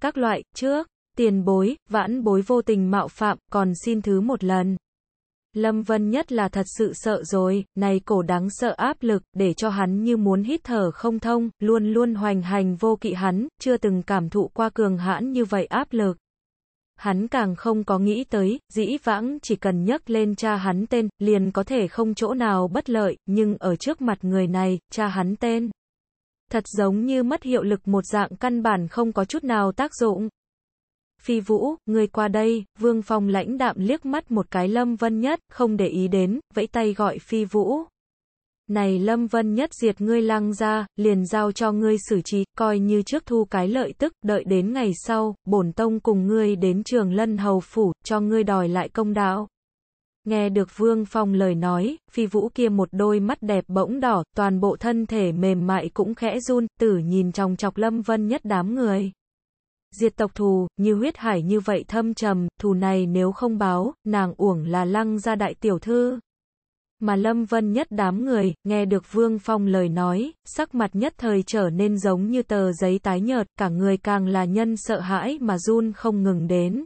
S1: Các loại, trước, tiền bối, vãn bối vô tình mạo phạm, còn xin thứ một lần. Lâm Vân nhất là thật sự sợ rồi, này cổ đáng sợ áp lực, để cho hắn như muốn hít thở không thông, luôn luôn hoành hành vô kỵ hắn, chưa từng cảm thụ qua cường hãn như vậy áp lực. Hắn càng không có nghĩ tới, dĩ vãng chỉ cần nhấc lên cha hắn tên, liền có thể không chỗ nào bất lợi, nhưng ở trước mặt người này, cha hắn tên thật giống như mất hiệu lực một dạng căn bản không có chút nào tác dụng, Phi Vũ, ngươi qua đây, Vương Phong lãnh đạm liếc mắt một cái Lâm Vân Nhất, không để ý đến, vẫy tay gọi Phi Vũ. Này Lâm Vân Nhất diệt ngươi lăng ra, liền giao cho ngươi xử trí, coi như trước thu cái lợi tức, đợi đến ngày sau, bổn tông cùng ngươi đến trường lân hầu phủ, cho ngươi đòi lại công đạo. Nghe được Vương Phong lời nói, Phi Vũ kia một đôi mắt đẹp bỗng đỏ, toàn bộ thân thể mềm mại cũng khẽ run, tử nhìn trong chọc Lâm Vân Nhất đám người. Diệt tộc thù, như huyết hải như vậy thâm trầm, thù này nếu không báo, nàng uổng là lăng ra đại tiểu thư. Mà Lâm Vân nhất đám người, nghe được Vương Phong lời nói, sắc mặt nhất thời trở nên giống như tờ giấy tái nhợt, cả người càng là nhân sợ hãi mà run không ngừng đến.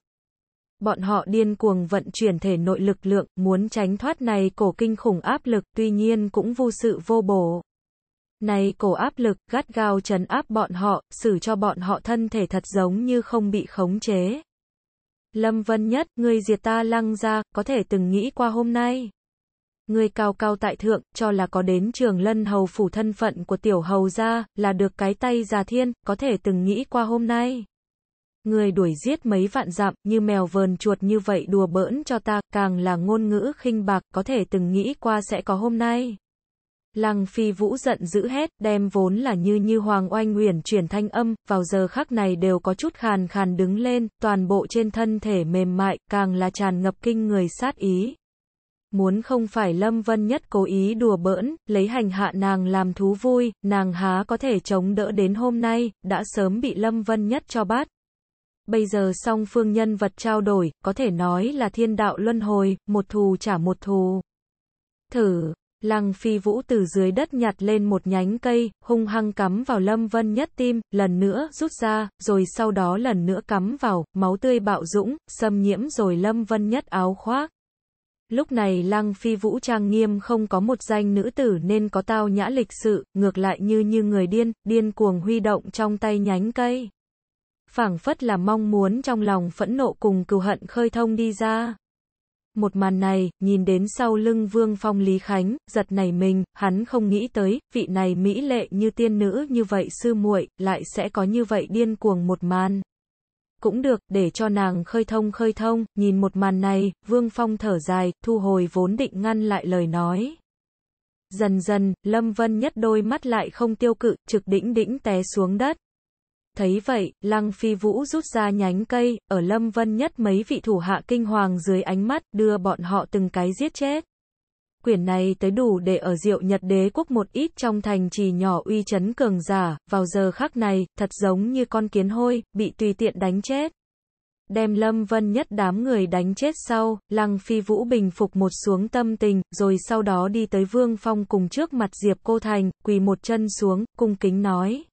S1: Bọn họ điên cuồng vận chuyển thể nội lực lượng, muốn tránh thoát này cổ kinh khủng áp lực, tuy nhiên cũng vô sự vô bổ. Này cổ áp lực, gắt gao trấn áp bọn họ, xử cho bọn họ thân thể thật giống như không bị khống chế. Lâm Vân Nhất, người diệt ta lăng ra, có thể từng nghĩ qua hôm nay. Người cao cao tại thượng, cho là có đến trường lân hầu phủ thân phận của tiểu hầu ra, là được cái tay già thiên, có thể từng nghĩ qua hôm nay. Người đuổi giết mấy vạn dặm, như mèo vờn chuột như vậy đùa bỡn cho ta, càng là ngôn ngữ khinh bạc, có thể từng nghĩ qua sẽ có hôm nay. Lăng Phi Vũ giận dữ hét, đem vốn là như như Hoàng Oanh Uyển chuyển thanh âm, vào giờ khắc này đều có chút khàn khàn đứng lên, toàn bộ trên thân thể mềm mại, càng là tràn ngập kinh người sát ý. Muốn không phải Lâm Vân Nhất cố ý đùa bỡn, lấy hành hạ nàng làm thú vui, nàng há có thể chống đỡ đến hôm nay, đã sớm bị Lâm Vân Nhất cho bát. Bây giờ song phương nhân vật trao đổi, có thể nói là thiên đạo luân hồi, một thù trả một thù. Thử, Lăng Phi Vũ từ dưới đất nhặt lên một nhánh cây, hung hăng cắm vào Lâm Vân Nhất tim, lần nữa rút ra, rồi sau đó lần nữa cắm vào, máu tươi bạo dũng, xâm nhiễm rồi Lâm Vân Nhất áo khoác. Lúc này Lăng Phi Vũ trang nghiêm không có một danh nữ tử nên có tao nhã lịch sự, ngược lại như như người điên, điên cuồng huy động trong tay nhánh cây. phảng phất là mong muốn trong lòng phẫn nộ cùng cừu hận khơi thông đi ra. Một màn này, nhìn đến sau lưng Vương Phong Lý Khánh, giật nảy mình, hắn không nghĩ tới, vị này mỹ lệ như tiên nữ như vậy sư muội, lại sẽ có như vậy điên cuồng một màn. Cũng được, để cho nàng khơi thông khơi thông, nhìn một màn này, Vương Phong thở dài, thu hồi vốn định ngăn lại lời nói. Dần dần, Lâm Vân nhất đôi mắt lại không tiêu cự, trực đĩnh đĩnh té xuống đất. Thấy vậy, Lăng Phi Vũ rút ra nhánh cây, ở Lâm Vân nhất mấy vị thủ hạ kinh hoàng dưới ánh mắt, đưa bọn họ từng cái giết chết. Quyển này tới đủ để ở diệu Nhật đế quốc một ít trong thành trì nhỏ uy chấn cường giả, vào giờ khắc này, thật giống như con kiến hôi, bị tùy tiện đánh chết. Đem Lâm Vân nhất đám người đánh chết sau, Lăng Phi Vũ bình phục một xuống tâm tình, rồi sau đó đi tới Vương Phong cùng trước mặt Diệp Cô Thành, quỳ một chân xuống, cung kính nói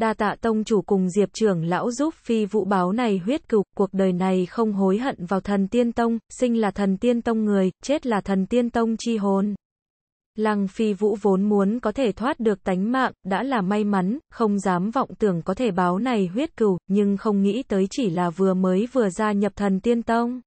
S1: đa tạ tông chủ cùng Diệp trưởng lão giúp phi vụ báo này huyết cục, cuộc đời này không hối hận vào thần tiên tông, sinh là thần tiên tông người, chết là thần tiên tông chi hồn. Lăng phi vũ vốn muốn có thể thoát được tánh mạng, đã là may mắn, không dám vọng tưởng có thể báo này huyết cừu nhưng không nghĩ tới chỉ là vừa mới vừa gia nhập thần tiên tông.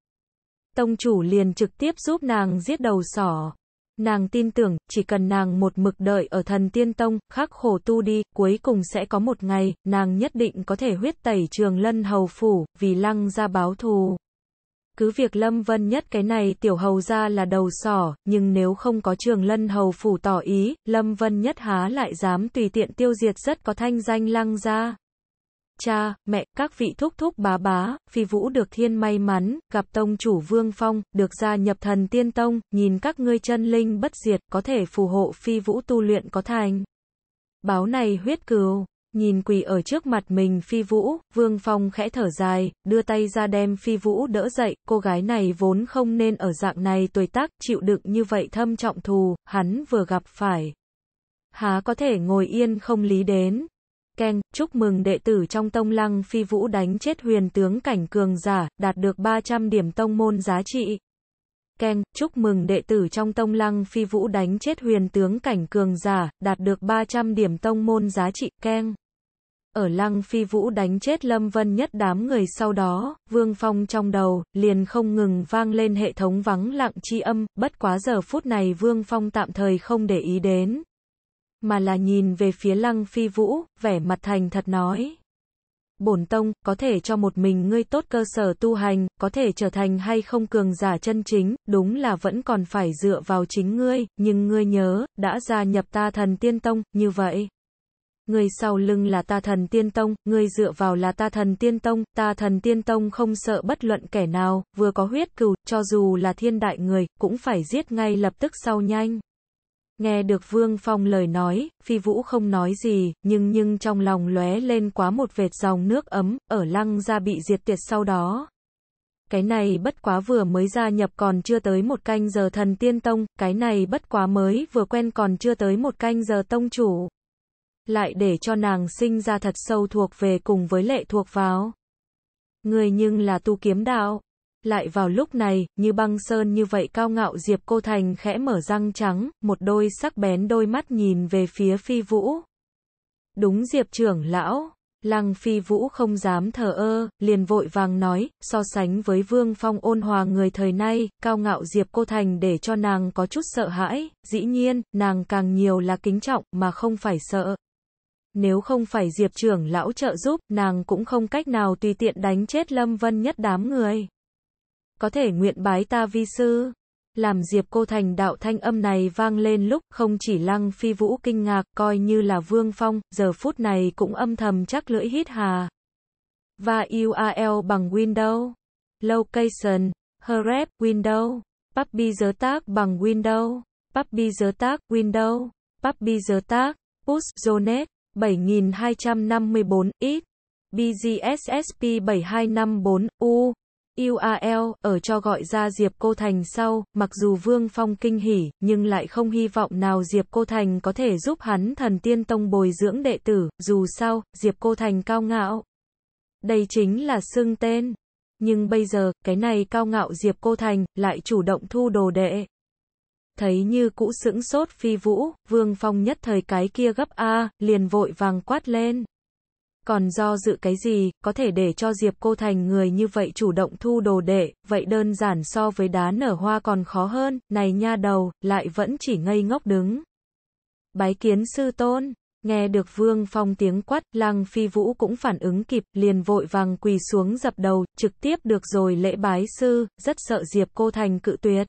S1: Tông chủ liền trực tiếp giúp nàng giết đầu sỏ. Nàng tin tưởng, chỉ cần nàng một mực đợi ở thần tiên tông, khắc khổ tu đi, cuối cùng sẽ có một ngày, nàng nhất định có thể huyết tẩy trường lân hầu phủ, vì lăng ra báo thù. Cứ việc lâm vân nhất cái này tiểu hầu ra là đầu sỏ, nhưng nếu không có trường lân hầu phủ tỏ ý, lâm vân nhất há lại dám tùy tiện tiêu diệt rất có thanh danh lăng ra cha, mẹ, các vị thúc thúc bá bá, phi vũ được thiên may mắn, gặp tông chủ Vương Phong, được gia nhập thần tiên tông, nhìn các ngươi chân linh bất diệt, có thể phù hộ phi vũ tu luyện có thành. Báo này huyết cừu. Nhìn quỳ ở trước mặt mình Phi Vũ, Vương Phong khẽ thở dài, đưa tay ra đem Phi Vũ đỡ dậy, cô gái này vốn không nên ở dạng này tuổi tác, chịu đựng như vậy thâm trọng thù, hắn vừa gặp phải. Há có thể ngồi yên không lý đến, keng chúc mừng đệ tử trong tông lăng phi vũ đánh chết huyền tướng cảnh cường giả, đạt được 300 điểm tông môn giá trị. keng chúc mừng đệ tử trong tông lăng phi vũ đánh chết huyền tướng cảnh cường giả, đạt được 300 điểm tông môn giá trị. keng Ở lăng phi vũ đánh chết lâm vân nhất đám người sau đó, vương phong trong đầu, liền không ngừng vang lên hệ thống vắng lặng chi âm, bất quá giờ phút này vương phong tạm thời không để ý đến, mà là nhìn về phía lăng phi vũ, vẻ mặt thành thật nói. Bổn tông, có thể cho một mình ngươi tốt cơ sở tu hành, có thể trở thành hay không cường giả chân chính, đúng là vẫn còn phải dựa vào chính ngươi, nhưng ngươi nhớ, đã gia nhập ta thần tiên tông, như vậy. Ngươi sau lưng là ta thần tiên tông, ngươi dựa vào là ta thần tiên tông, ta thần tiên tông không sợ bất luận kẻ nào, vừa có huyết cừu, cho dù là thiên đại người, cũng phải giết ngay lập tức sau nhanh. Nghe được Vương Phong lời nói, Phi Vũ không nói gì, nhưng nhưng trong lòng lóe lên quá một vệt dòng nước ấm, ở lăng ra bị diệt tiệt sau đó. Cái này bất quá vừa mới gia nhập còn chưa tới một canh giờ thần tiên tông, cái này bất quá mới vừa quen còn chưa tới một canh giờ tông chủ. Lại để cho nàng sinh ra thật sâu thuộc về cùng với lệ thuộc vào. Người nhưng là tu kiếm đạo, lại vào lúc này, như băng sơn như vậy cao ngạo Diệp Cô Thành khẽ mở răng trắng, một đôi sắc bén đôi mắt nhìn về phía phi vũ. Đúng Diệp trưởng lão, Lăng Phi Vũ không dám thờ ơ, liền vội vàng nói, so sánh với Vương Phong ôn hòa người thời nay, cao ngạo Diệp Cô Thành để cho nàng có chút sợ hãi, dĩ nhiên, nàng càng nhiều là kính trọng mà không phải sợ. Nếu không phải Diệp trưởng lão trợ giúp, nàng cũng không cách nào tùy tiện đánh chết Lâm Vân nhất đám người có thể nguyện bái ta vi sư. Làm Diệp Cô Thành đạo thanh âm này vang lên lúc không chỉ Lăng Phi Vũ kinh ngạc coi như là Vương Phong, giờ phút này cũng âm thầm chắc lưỡi hít hà. Và URL bằng Windows, Location, Href, Windows, Puppy giới tác bằng Windows, Puppy giới tác, Windows, Puppy giới tác, Push, Zonet, 7254, X, BGSSP 7254, U. UAL, ở cho gọi ra Diệp Cô Thành sau, mặc dù Vương Phong kinh hỉ, nhưng lại không hy vọng nào Diệp Cô Thành có thể giúp hắn thần tiên tông bồi dưỡng đệ tử, dù sao, Diệp Cô Thành cao ngạo. Đây chính là xưng tên. Nhưng bây giờ, cái này cao ngạo Diệp Cô Thành, lại chủ động thu đồ đệ. Thấy như cũ sững sốt phi vũ, Vương Phong nhất thời cái kia gấp A, liền vội vàng quát lên còn do dự cái gì, có thể để cho Diệp Cô Thành người như vậy chủ động thu đồ đệ, vậy đơn giản so với đá nở hoa còn khó hơn, này nha đầu, lại vẫn chỉ ngây ngốc đứng. Bái kiến sư tôn, nghe được Vương Phong tiếng quát, Lăng Phi Vũ cũng phản ứng kịp, liền vội vàng quỳ xuống dập đầu, trực tiếp được rồi lễ bái sư, rất sợ Diệp Cô Thành cự tuyệt.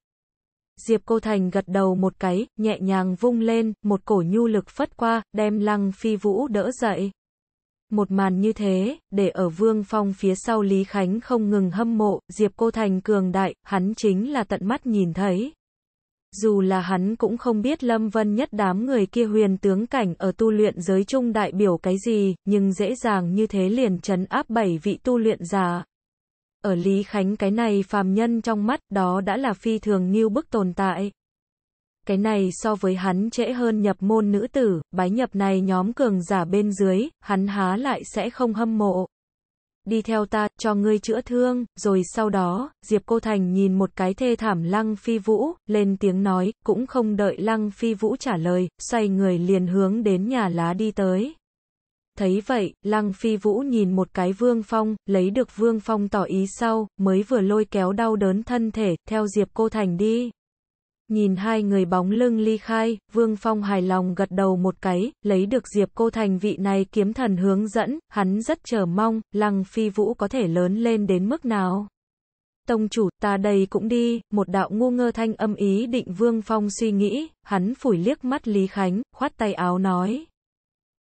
S1: Diệp Cô Thành gật đầu một cái, nhẹ nhàng vung lên, một cổ nhu lực phất qua, đem Lăng Phi Vũ đỡ dậy. Một màn như thế, để ở Vương Phong phía sau Lý Khánh không ngừng hâm mộ, Diệp Cô Thành cường đại, hắn chính là tận mắt nhìn thấy. Dù là hắn cũng không biết Lâm Vân nhất đám người kia huyền tướng cảnh ở tu luyện giới trung đại biểu cái gì, nhưng dễ dàng như thế liền chấn áp bảy vị tu luyện già. Ở Lý Khánh cái này phàm nhân trong mắt đó đã là phi thường nghiêu bức tồn tại cái này so với hắn trễ hơn nhập môn nữ tử, bái nhập này nhóm cường giả bên dưới, hắn há lại sẽ không hâm mộ. Đi theo ta, cho ngươi chữa thương, rồi sau đó, Diệp Cô Thành nhìn một cái thê thảm Lăng Phi Vũ, lên tiếng nói, cũng không đợi Lăng Phi Vũ trả lời, xoay người liền hướng đến nhà lá đi tới. Thấy vậy, Lăng Phi Vũ nhìn một cái Vương Phong, lấy được Vương Phong tỏ ý sau, mới vừa lôi kéo đau đớn thân thể, theo Diệp Cô Thành đi nhìn hai người bóng lưng ly khai, Vương Phong hài lòng gật đầu một cái, lấy được Diệp Cô Thành vị này kiếm thần hướng dẫn, hắn rất chờ mong, Lăng Phi Vũ có thể lớn lên đến mức nào. Tông chủ, ta đây cũng đi, một đạo ngu ngơ thanh âm ý định Vương Phong suy nghĩ, hắn phủi liếc mắt Lý Khánh, khoát tay áo nói.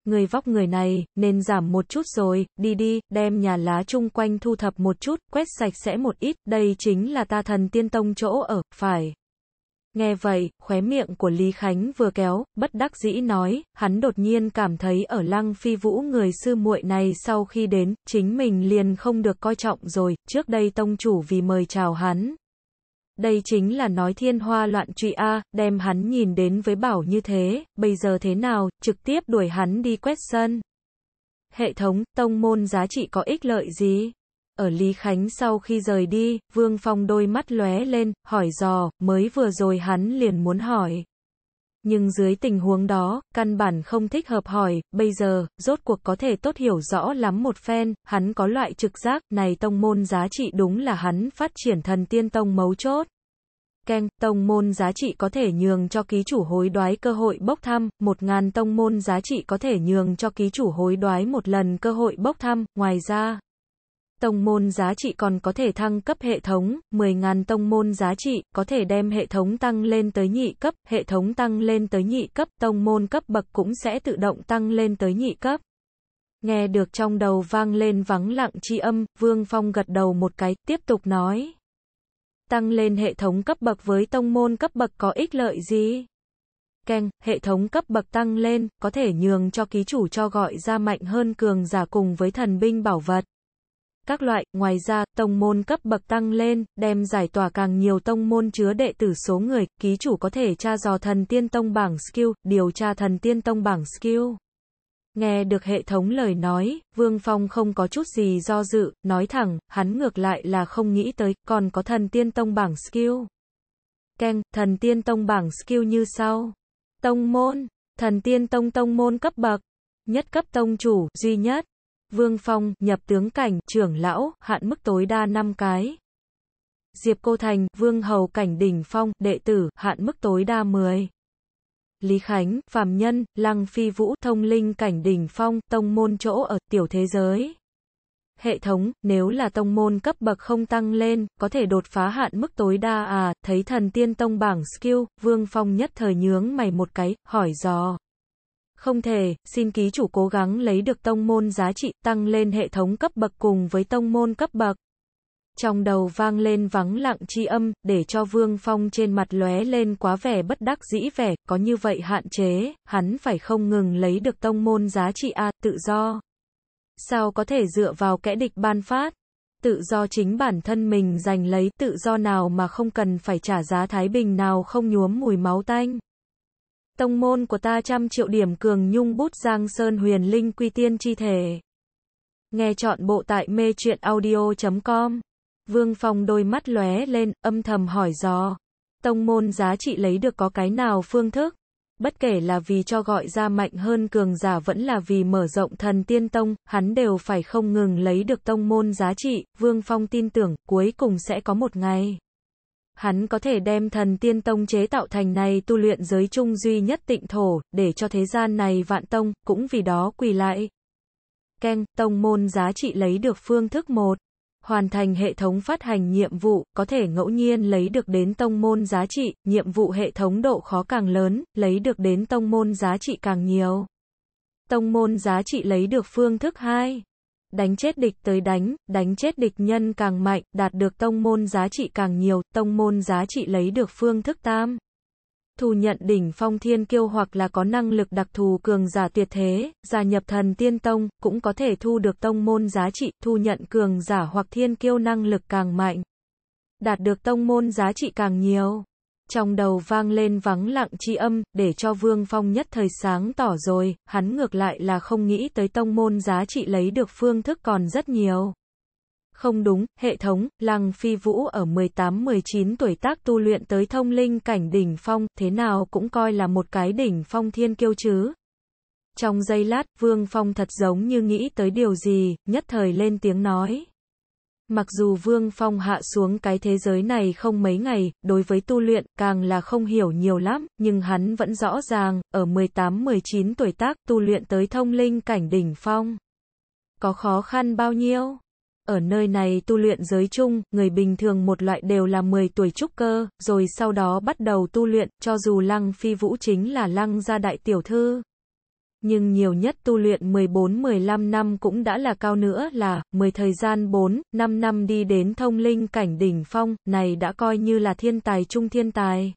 S1: Người vóc người này, nên giảm một chút rồi, đi đi, đem nhà lá chung quanh thu thập một chút, quét sạch sẽ một ít, đây chính là ta thần tiên tông chỗ ở, phải. Nghe vậy, khóe miệng của Lý Khánh vừa kéo, bất đắc dĩ nói, hắn đột nhiên cảm thấy ở Lăng Phi Vũ người sư muội này sau khi đến, chính mình liền không được coi trọng rồi, trước đây tông chủ vì mời chào hắn. Đây chính là nói thiên hoa loạn truy A, đem hắn nhìn đến với bảo như thế, bây giờ thế nào, trực tiếp đuổi hắn đi quét sân. Hệ thống, tông môn giá trị có ích lợi gì? Ở Lý Khánh sau khi rời đi, Vương Phong đôi mắt lóe lên, hỏi dò, mới vừa rồi hắn liền muốn hỏi. Nhưng dưới tình huống đó, căn bản không thích hợp hỏi, bây giờ, rốt cuộc có thể tốt hiểu rõ lắm một phen, hắn có loại trực giác, này tông môn giá trị đúng là hắn phát triển thần tiên tông mấu chốt. Keng, tông môn giá trị có thể nhường cho ký chủ hối đoái cơ hội bốc thăm, một ngàn tông môn giá trị có thể nhường cho ký chủ hối đoái một lần cơ hội bốc thăm, ngoài ra, tông môn giá trị còn có thể thăng cấp hệ thống, 10.000 tông môn giá trị, có thể đem hệ thống tăng lên tới nhị cấp, hệ thống tăng lên tới nhị cấp, tông môn cấp bậc cũng sẽ tự động tăng lên tới nhị cấp. Nghe được trong đầu vang lên vắng lặng chi âm, Vương Phong gật đầu một cái, tiếp tục nói. Tăng lên hệ thống cấp bậc với tông môn cấp bậc có ích lợi gì? Keng, hệ thống cấp bậc tăng lên, có thể nhường cho ký chủ cho gọi ra mạnh hơn cường giả cùng với thần binh bảo vật các loại. Ngoài ra, tông môn cấp bậc tăng lên, đem giải tỏa càng nhiều tông môn chứa đệ tử số người, ký chủ có thể tra dò thần tiên tông bảng skill, điều tra thần tiên tông bảng skill. Nghe được hệ thống lời nói, Vương Phong không có chút gì do dự, nói thẳng, hắn ngược lại là không nghĩ tới, còn có thần tiên tông bảng skill. Keng, thần tiên tông bảng skill như sau. Tông môn, thần tiên tông tông môn cấp bậc, nhất cấp tông chủ, duy nhất. Vương Phong, nhập tướng cảnh, trưởng lão, hạn mức tối đa 5 cái. Diệp Cô Thành, Vương Hầu Cảnh Đỉnh Phong, đệ tử, hạn mức tối đa 10. Lý Khánh, Phạm Nhân, Lăng Phi Vũ, Thông Linh Cảnh Đỉnh Phong, Tông Môn chỗ ở tiểu thế giới. Hệ thống, nếu là tông môn cấp bậc không tăng lên, có thể đột phá hạn mức tối đa à, thấy thần tiên tông bảng skill, Vương Phong nhất thời nhướng mày một cái, hỏi dò. Không thể, xin ký chủ cố gắng lấy được tông môn giá trị tăng lên hệ thống cấp bậc cùng với tông môn cấp bậc. Trong đầu vang lên vắng lặng chi âm, để cho Vương Phong trên mặt lóe lên quá vẻ bất đắc dĩ vẻ, có như vậy hạn chế, hắn phải không ngừng lấy được tông môn giá trị A, tự do. Sao có thể dựa vào kẻ địch ban phát? Tự do chính bản thân mình giành lấy tự do nào mà không cần phải trả giá thái bình nào không nhuốm mùi máu tanh. Tông môn của ta trăm triệu điểm cường nhung bút giang sơn huyền linh quy tiên chi thể. Nghe chọn bộ tại mê truyện audio.com. Vương Phong đôi mắt lóe lên, âm thầm hỏi dò. Tông môn giá trị lấy được có cái nào phương thức? Bất kể là vì cho gọi ra mạnh hơn cường giả vẫn là vì mở rộng thần tiên tông, hắn đều phải không ngừng lấy được tông môn giá trị, Vương Phong tin tưởng cuối cùng sẽ có một ngày hắn có thể đem thần tiên tông chế tạo thành này tu luyện giới chung duy nhất tịnh thổ, để cho thế gian này vạn tông, cũng vì đó quỳ lại. Keng, tông môn giá trị lấy được phương thức một Hoàn thành hệ thống phát hành nhiệm vụ, có thể ngẫu nhiên lấy được đến tông môn giá trị, nhiệm vụ hệ thống độ khó càng lớn, lấy được đến tông môn giá trị càng nhiều. Tông môn giá trị lấy được phương thức 2 đánh chết địch tới đánh, đánh chết địch nhân càng mạnh, đạt được tông môn giá trị càng nhiều, tông môn giá trị lấy được phương thức tam. Thu nhận đỉnh phong thiên kiêu hoặc là có năng lực đặc thù cường giả tuyệt thế, gia nhập thần tiên tông, cũng có thể thu được tông môn giá trị, thu nhận cường giả hoặc thiên kiêu năng lực càng mạnh. Đạt được tông môn giá trị càng nhiều. Trong đầu vang lên vắng lặng chi âm, để cho Vương Phong nhất thời sáng tỏ rồi, hắn ngược lại là không nghĩ tới tông môn giá trị lấy được phương thức còn rất nhiều. Không đúng, hệ thống, Lăng Phi Vũ ở 18-19 tuổi tác tu luyện tới thông linh cảnh đỉnh phong, thế nào cũng coi là một cái đỉnh phong thiên kiêu chứ. Trong giây lát, Vương Phong thật giống như nghĩ tới điều gì, nhất thời lên tiếng nói. Mặc dù Vương Phong hạ xuống cái thế giới này không mấy ngày, đối với tu luyện càng là không hiểu nhiều lắm, nhưng hắn vẫn rõ ràng, ở 18-19 tuổi tác tu luyện tới thông linh cảnh đỉnh phong. Có khó khăn bao nhiêu? Ở nơi này tu luyện giới chung, người bình thường một loại đều là 10 tuổi trúc cơ, rồi sau đó bắt đầu tu luyện, cho dù lăng phi vũ chính là lăng gia đại tiểu thư, nhưng nhiều nhất tu luyện 14-15 năm cũng đã là cao nữa là 10 thời gian 4-5 năm đi đến thông linh cảnh đỉnh phong, này đã coi như là thiên tài trung thiên tài.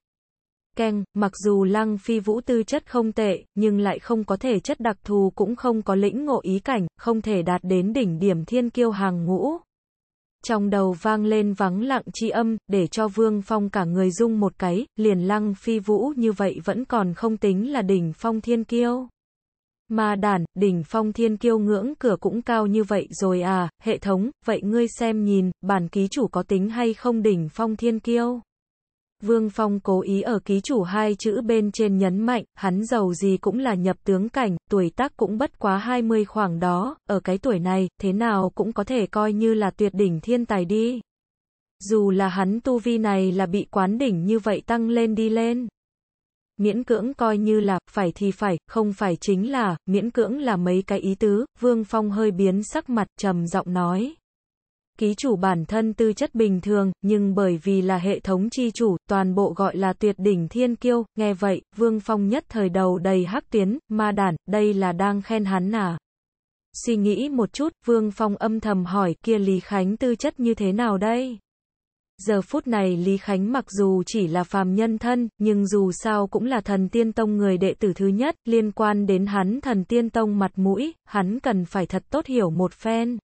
S1: Keng, mặc dù Lăng Phi Vũ tư chất không tệ, nhưng lại không có thể chất đặc thù cũng không có lĩnh ngộ ý cảnh, không thể đạt đến đỉnh điểm thiên kiêu hàng ngũ. Trong đầu vang lên vắng lặng chi âm, để cho Vương Phong cả người rung một cái, liền Lăng Phi Vũ như vậy vẫn còn không tính là đỉnh phong thiên kiêu. Mà đản, đỉnh phong thiên kiêu ngưỡng cửa cũng cao như vậy rồi à, hệ thống, vậy ngươi xem nhìn, bản ký chủ có tính hay không đỉnh phong thiên kiêu? Vương Phong cố ý ở ký chủ hai chữ bên trên nhấn mạnh, hắn giàu gì cũng là nhập tướng cảnh, tuổi tác cũng bất quá 20 khoảng đó, ở cái tuổi này, thế nào cũng có thể coi như là tuyệt đỉnh thiên tài đi. Dù là hắn tu vi này là bị quán đỉnh như vậy tăng lên đi lên miễn cưỡng coi như là, phải thì phải, không phải chính là, miễn cưỡng là mấy cái ý tứ, Vương Phong hơi biến sắc mặt, trầm giọng nói. Ký chủ bản thân tư chất bình thường, nhưng bởi vì là hệ thống chi chủ, toàn bộ gọi là tuyệt đỉnh thiên kiêu, nghe vậy, Vương Phong nhất thời đầu đầy hắc tuyến, ma đản, đây là đang khen hắn à. Suy nghĩ một chút, Vương Phong âm thầm hỏi kia Lý Khánh tư chất như thế nào đây? Giờ phút này Lý Khánh mặc dù chỉ là phàm nhân thân, nhưng dù sao cũng là thần tiên tông người đệ tử thứ nhất, liên quan đến hắn thần tiên tông mặt mũi, hắn cần phải thật tốt hiểu một phen.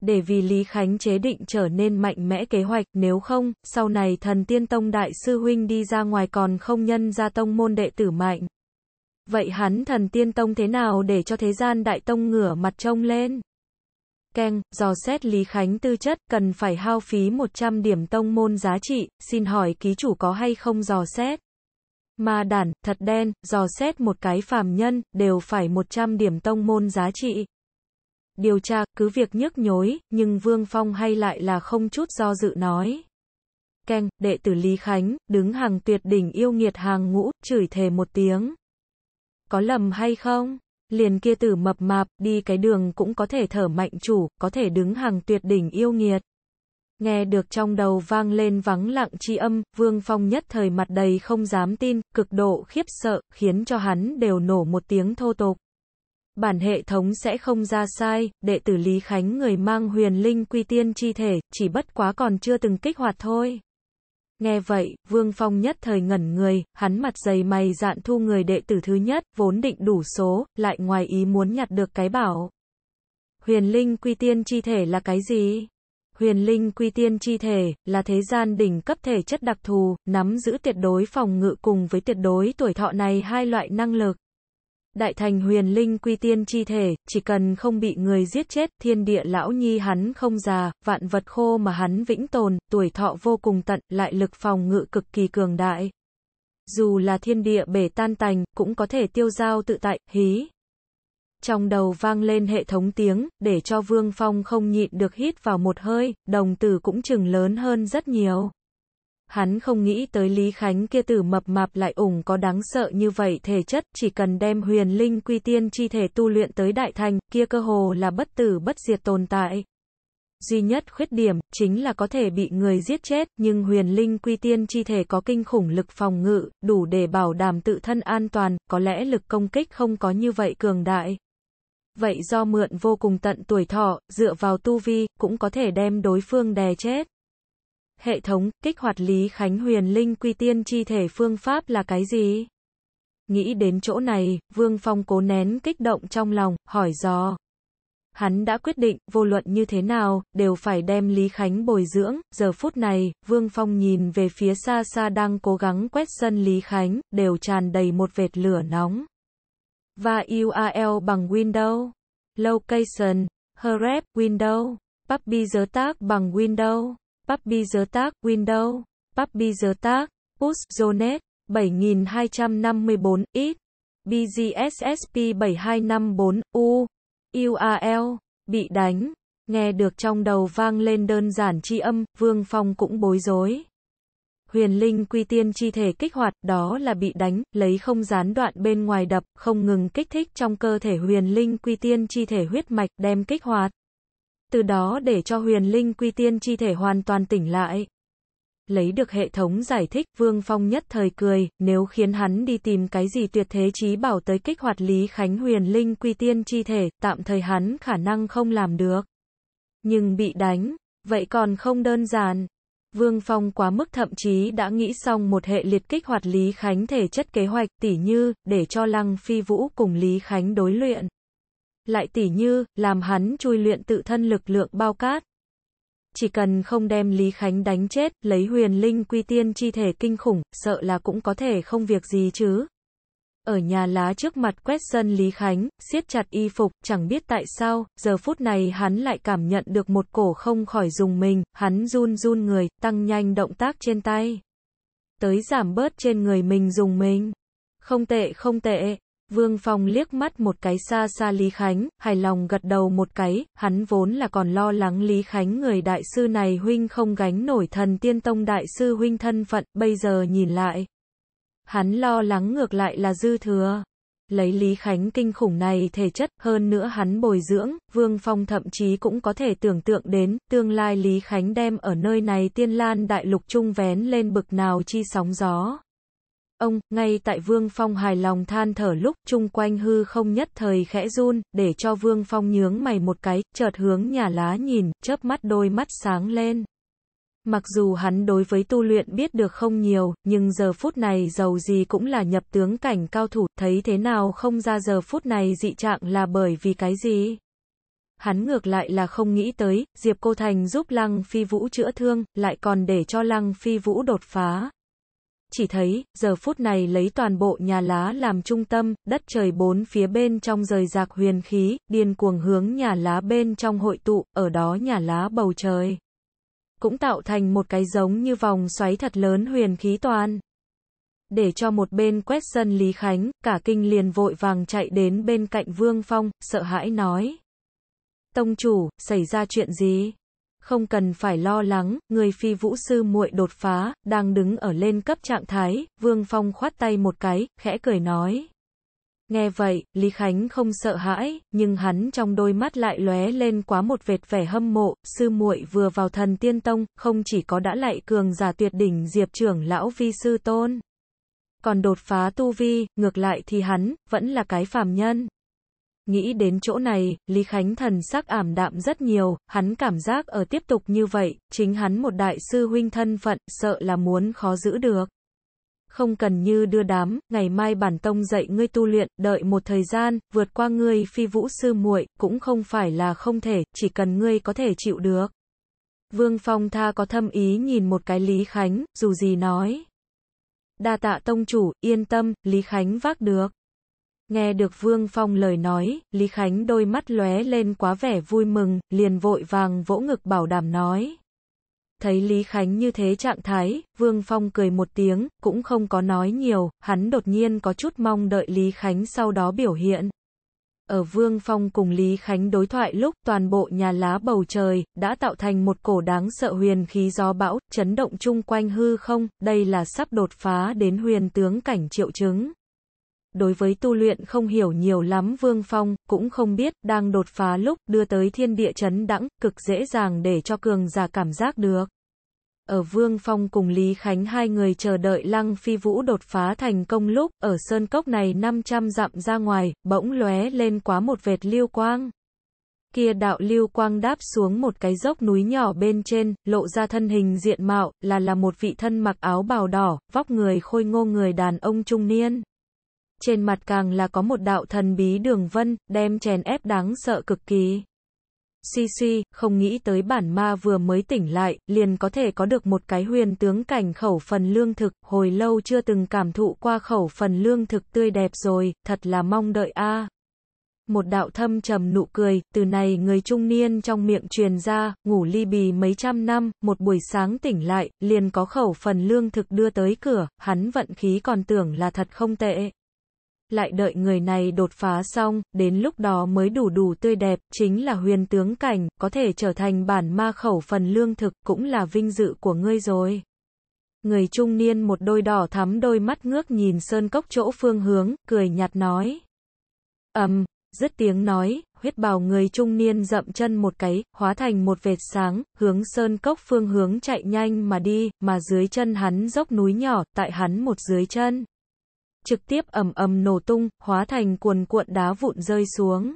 S1: Để vì Lý Khánh chế định trở nên mạnh mẽ kế hoạch, nếu không, sau này thần tiên tông đại sư huynh đi ra ngoài còn không nhân ra tông môn đệ tử mạnh. Vậy hắn thần tiên tông thế nào để cho thế gian đại tông ngửa mặt trông lên? Keng, dò xét Lý Khánh tư chất, cần phải hao phí 100 điểm tông môn giá trị, xin hỏi ký chủ có hay không dò xét? Mà đản, thật đen, dò xét một cái phàm nhân, đều phải 100 điểm tông môn giá trị. Điều tra, cứ việc nhức nhối, nhưng Vương Phong hay lại là không chút do dự nói. Keng, đệ tử Lý Khánh, đứng hàng tuyệt đỉnh yêu nghiệt hàng ngũ, chửi thề một tiếng. Có lầm hay không? Liền kia tử mập mạp, đi cái đường cũng có thể thở mạnh chủ, có thể đứng hàng tuyệt đỉnh yêu nghiệt. Nghe được trong đầu vang lên vắng lặng chi âm, Vương Phong nhất thời mặt đầy không dám tin, cực độ khiếp sợ, khiến cho hắn đều nổ một tiếng thô tục. Bản hệ thống sẽ không ra sai, đệ tử Lý Khánh người mang huyền linh quy tiên chi thể, chỉ bất quá còn chưa từng kích hoạt thôi. Nghe vậy, Vương Phong nhất thời ngẩn người, hắn mặt dày mày dạn thu người đệ tử thứ nhất, vốn định đủ số, lại ngoài ý muốn nhặt được cái bảo. Huyền Linh Quy Tiên Chi Thể là cái gì? Huyền Linh Quy Tiên Chi Thể, là thế gian đỉnh cấp thể chất đặc thù, nắm giữ tuyệt đối phòng ngự cùng với tuyệt đối tuổi thọ này hai loại năng lực. Đại thành huyền linh quy tiên chi thể, chỉ cần không bị người giết chết, thiên địa lão nhi hắn không già, vạn vật khô mà hắn vĩnh tồn, tuổi thọ vô cùng tận, lại lực phòng ngự cực kỳ cường đại. Dù là thiên địa bể tan tành, cũng có thể tiêu giao tự tại, hí. Trong đầu vang lên hệ thống tiếng, để cho Vương Phong không nhịn được hít vào một hơi, đồng tử cũng chừng lớn hơn rất nhiều. Hắn không nghĩ tới Lý Khánh kia tử mập mạp lại ủng có đáng sợ như vậy thể chất, chỉ cần đem huyền linh quy tiên chi thể tu luyện tới đại thành, kia cơ hồ là bất tử bất diệt tồn tại. Duy nhất khuyết điểm, chính là có thể bị người giết chết, nhưng huyền linh quy tiên chi thể có kinh khủng lực phòng ngự, đủ để bảo đảm tự thân an toàn, có lẽ lực công kích không có như vậy cường đại. Vậy do mượn vô cùng tận tuổi thọ, dựa vào tu vi, cũng có thể đem đối phương đè chết hệ thống, kích hoạt Lý Khánh Huyền Linh Quy Tiên chi thể phương pháp là cái gì? Nghĩ đến chỗ này, Vương Phong cố nén kích động trong lòng, hỏi dò. Hắn đã quyết định, vô luận như thế nào, đều phải đem Lý Khánh bồi dưỡng, giờ phút này, Vương Phong nhìn về phía xa xa đang cố gắng quét sân Lý Khánh, đều tràn đầy một vệt lửa nóng. Và URL bằng Windows, Location, Href, Windows, Puppy giới tác bằng Windows. Puppy The tác Windows, Puppy The Tag, Push, Jonet, 7254, ít BGSSP 7254, U, URL, bị đánh, nghe được trong đầu vang lên đơn giản chi âm, Vương Phong cũng bối rối. Huyền Linh Quy Tiên chi thể kích hoạt, đó là bị đánh, lấy không gián đoạn bên ngoài đập, không ngừng kích thích trong cơ thể Huyền Linh Quy Tiên chi thể huyết mạch, đem kích hoạt từ đó để cho huyền linh quy tiên chi thể hoàn toàn tỉnh lại. Lấy được hệ thống giải thích, Vương Phong nhất thời cười, nếu khiến hắn đi tìm cái gì tuyệt thế chí bảo tới kích hoạt Lý Khánh huyền linh quy tiên chi thể, tạm thời hắn khả năng không làm được. Nhưng bị đánh, vậy còn không đơn giản. Vương Phong quá mức thậm chí đã nghĩ xong một hệ liệt kích hoạt Lý Khánh thể chất kế hoạch tỉ như, để cho Lăng Phi Vũ cùng Lý Khánh đối luyện lại tỉ như, làm hắn chui luyện tự thân lực lượng bao cát. Chỉ cần không đem Lý Khánh đánh chết, lấy huyền linh quy tiên chi thể kinh khủng, sợ là cũng có thể không việc gì chứ. Ở nhà lá trước mặt quét sân Lý Khánh, siết chặt y phục, chẳng biết tại sao, giờ phút này hắn lại cảm nhận được một cổ không khỏi dùng mình, hắn run run người, tăng nhanh động tác trên tay. Tới giảm bớt trên người mình dùng mình. Không tệ không tệ, Vương Phong liếc mắt một cái xa xa Lý Khánh, hài lòng gật đầu một cái, hắn vốn là còn lo lắng Lý Khánh người đại sư này huynh không gánh nổi thần tiên tông đại sư huynh thân phận, bây giờ nhìn lại. Hắn lo lắng ngược lại là dư thừa. Lấy Lý Khánh kinh khủng này thể chất, hơn nữa hắn bồi dưỡng, Vương Phong thậm chí cũng có thể tưởng tượng đến, tương lai Lý Khánh đem ở nơi này tiên lan đại lục trung vén lên bực nào chi sóng gió ông, ngay tại Vương Phong hài lòng than thở lúc chung quanh hư không nhất thời khẽ run, để cho Vương Phong nhướng mày một cái, chợt hướng nhà lá nhìn, chớp mắt đôi mắt sáng lên. Mặc dù hắn đối với tu luyện biết được không nhiều, nhưng giờ phút này giàu gì cũng là nhập tướng cảnh cao thủ, thấy thế nào không ra giờ phút này dị trạng là bởi vì cái gì? Hắn ngược lại là không nghĩ tới, Diệp Cô Thành giúp Lăng Phi Vũ chữa thương, lại còn để cho Lăng Phi Vũ đột phá chỉ thấy, giờ phút này lấy toàn bộ nhà lá làm trung tâm, đất trời bốn phía bên trong rời rạc huyền khí, điên cuồng hướng nhà lá bên trong hội tụ, ở đó nhà lá bầu trời. Cũng tạo thành một cái giống như vòng xoáy thật lớn huyền khí toàn. Để cho một bên quét sân Lý Khánh, cả kinh liền vội vàng chạy đến bên cạnh Vương Phong, sợ hãi nói. Tông chủ, xảy ra chuyện gì? không cần phải lo lắng, người phi vũ sư muội đột phá, đang đứng ở lên cấp trạng thái, Vương Phong khoát tay một cái, khẽ cười nói. Nghe vậy, Lý Khánh không sợ hãi, nhưng hắn trong đôi mắt lại lóe lên quá một vệt vẻ hâm mộ, sư muội vừa vào thần tiên tông, không chỉ có đã lại cường giả tuyệt đỉnh diệp trưởng lão vi sư tôn. Còn đột phá tu vi, ngược lại thì hắn, vẫn là cái phàm nhân. Nghĩ đến chỗ này, Lý Khánh thần sắc ảm đạm rất nhiều, hắn cảm giác ở tiếp tục như vậy, chính hắn một đại sư huynh thân phận, sợ là muốn khó giữ được. Không cần như đưa đám, ngày mai bản tông dạy ngươi tu luyện, đợi một thời gian, vượt qua ngươi phi vũ sư muội cũng không phải là không thể, chỉ cần ngươi có thể chịu được. Vương Phong tha có thâm ý nhìn một cái Lý Khánh, dù gì nói. Đa tạ tông chủ, yên tâm, Lý Khánh vác được. Nghe được Vương Phong lời nói, Lý Khánh đôi mắt lóe lên quá vẻ vui mừng, liền vội vàng vỗ ngực bảo đảm nói. Thấy Lý Khánh như thế trạng thái, Vương Phong cười một tiếng, cũng không có nói nhiều, hắn đột nhiên có chút mong đợi Lý Khánh sau đó biểu hiện. Ở Vương Phong cùng Lý Khánh đối thoại lúc toàn bộ nhà lá bầu trời đã tạo thành một cổ đáng sợ huyền khí gió bão, chấn động chung quanh hư không, đây là sắp đột phá đến huyền tướng cảnh triệu chứng. Đối với tu luyện không hiểu nhiều lắm Vương Phong, cũng không biết, đang đột phá lúc, đưa tới thiên địa chấn đẳng, cực dễ dàng để cho cường giả cảm giác được. Ở Vương Phong cùng Lý Khánh hai người chờ đợi Lăng Phi Vũ đột phá thành công lúc, ở sơn cốc này 500 dặm ra ngoài, bỗng lóe lên quá một vệt lưu quang. Kia đạo lưu quang đáp xuống một cái dốc núi nhỏ bên trên, lộ ra thân hình diện mạo, là là một vị thân mặc áo bào đỏ, vóc người khôi ngô người đàn ông trung niên trên mặt càng là có một đạo thần bí đường vân, đem chèn ép đáng sợ cực kỳ. CC, không nghĩ tới bản ma vừa mới tỉnh lại, liền có thể có được một cái huyền tướng cảnh khẩu phần lương thực, hồi lâu chưa từng cảm thụ qua khẩu phần lương thực tươi đẹp rồi, thật là mong đợi a. Một đạo thâm trầm nụ cười, từ này người trung niên trong miệng truyền ra, ngủ ly bì mấy trăm năm, một buổi sáng tỉnh lại, liền có khẩu phần lương thực đưa tới cửa, hắn vận khí còn tưởng là thật không tệ lại đợi người này đột phá xong, đến lúc đó mới đủ đủ tươi đẹp, chính là huyền tướng cảnh, có thể trở thành bản ma khẩu phần lương thực, cũng là vinh dự của ngươi rồi. Người trung niên một đôi đỏ thắm đôi mắt ngước nhìn sơn cốc chỗ phương hướng, cười nhạt nói. Ầm, um, dứt tiếng nói, huyết bào người trung niên dậm chân một cái, hóa thành một vệt sáng, hướng sơn cốc phương hướng chạy nhanh mà đi, mà dưới chân hắn dốc núi nhỏ, tại hắn một dưới chân trực tiếp ầm ầm nổ tung, hóa thành cuồn cuộn đá vụn rơi xuống.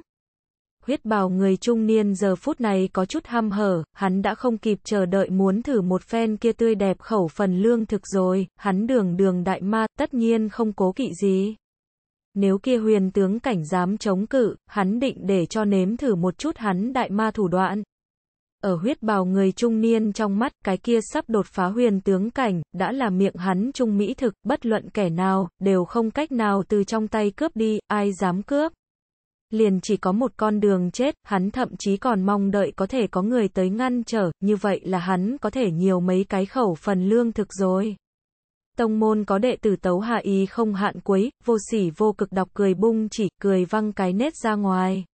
S1: Huyết bào người trung niên giờ phút này có chút ham hở, hắn đã không kịp chờ đợi muốn thử một phen kia tươi đẹp khẩu phần lương thực rồi, hắn đường đường đại ma, tất nhiên không cố kỵ gì. Nếu kia huyền tướng cảnh dám chống cự, hắn định để cho nếm thử một chút hắn đại ma thủ đoạn, ở huyết bào người trung niên trong mắt, cái kia sắp đột phá huyền tướng cảnh, đã là miệng hắn trung mỹ thực, bất luận kẻ nào, đều không cách nào từ trong tay cướp đi, ai dám cướp. Liền chỉ có một con đường chết, hắn thậm chí còn mong đợi có thể có người tới ngăn trở, như vậy là hắn có thể nhiều mấy cái khẩu phần lương thực rồi. Tông môn có đệ tử tấu hạ ý không hạn quấy, vô sỉ vô cực đọc cười bung chỉ, cười văng cái nét ra ngoài.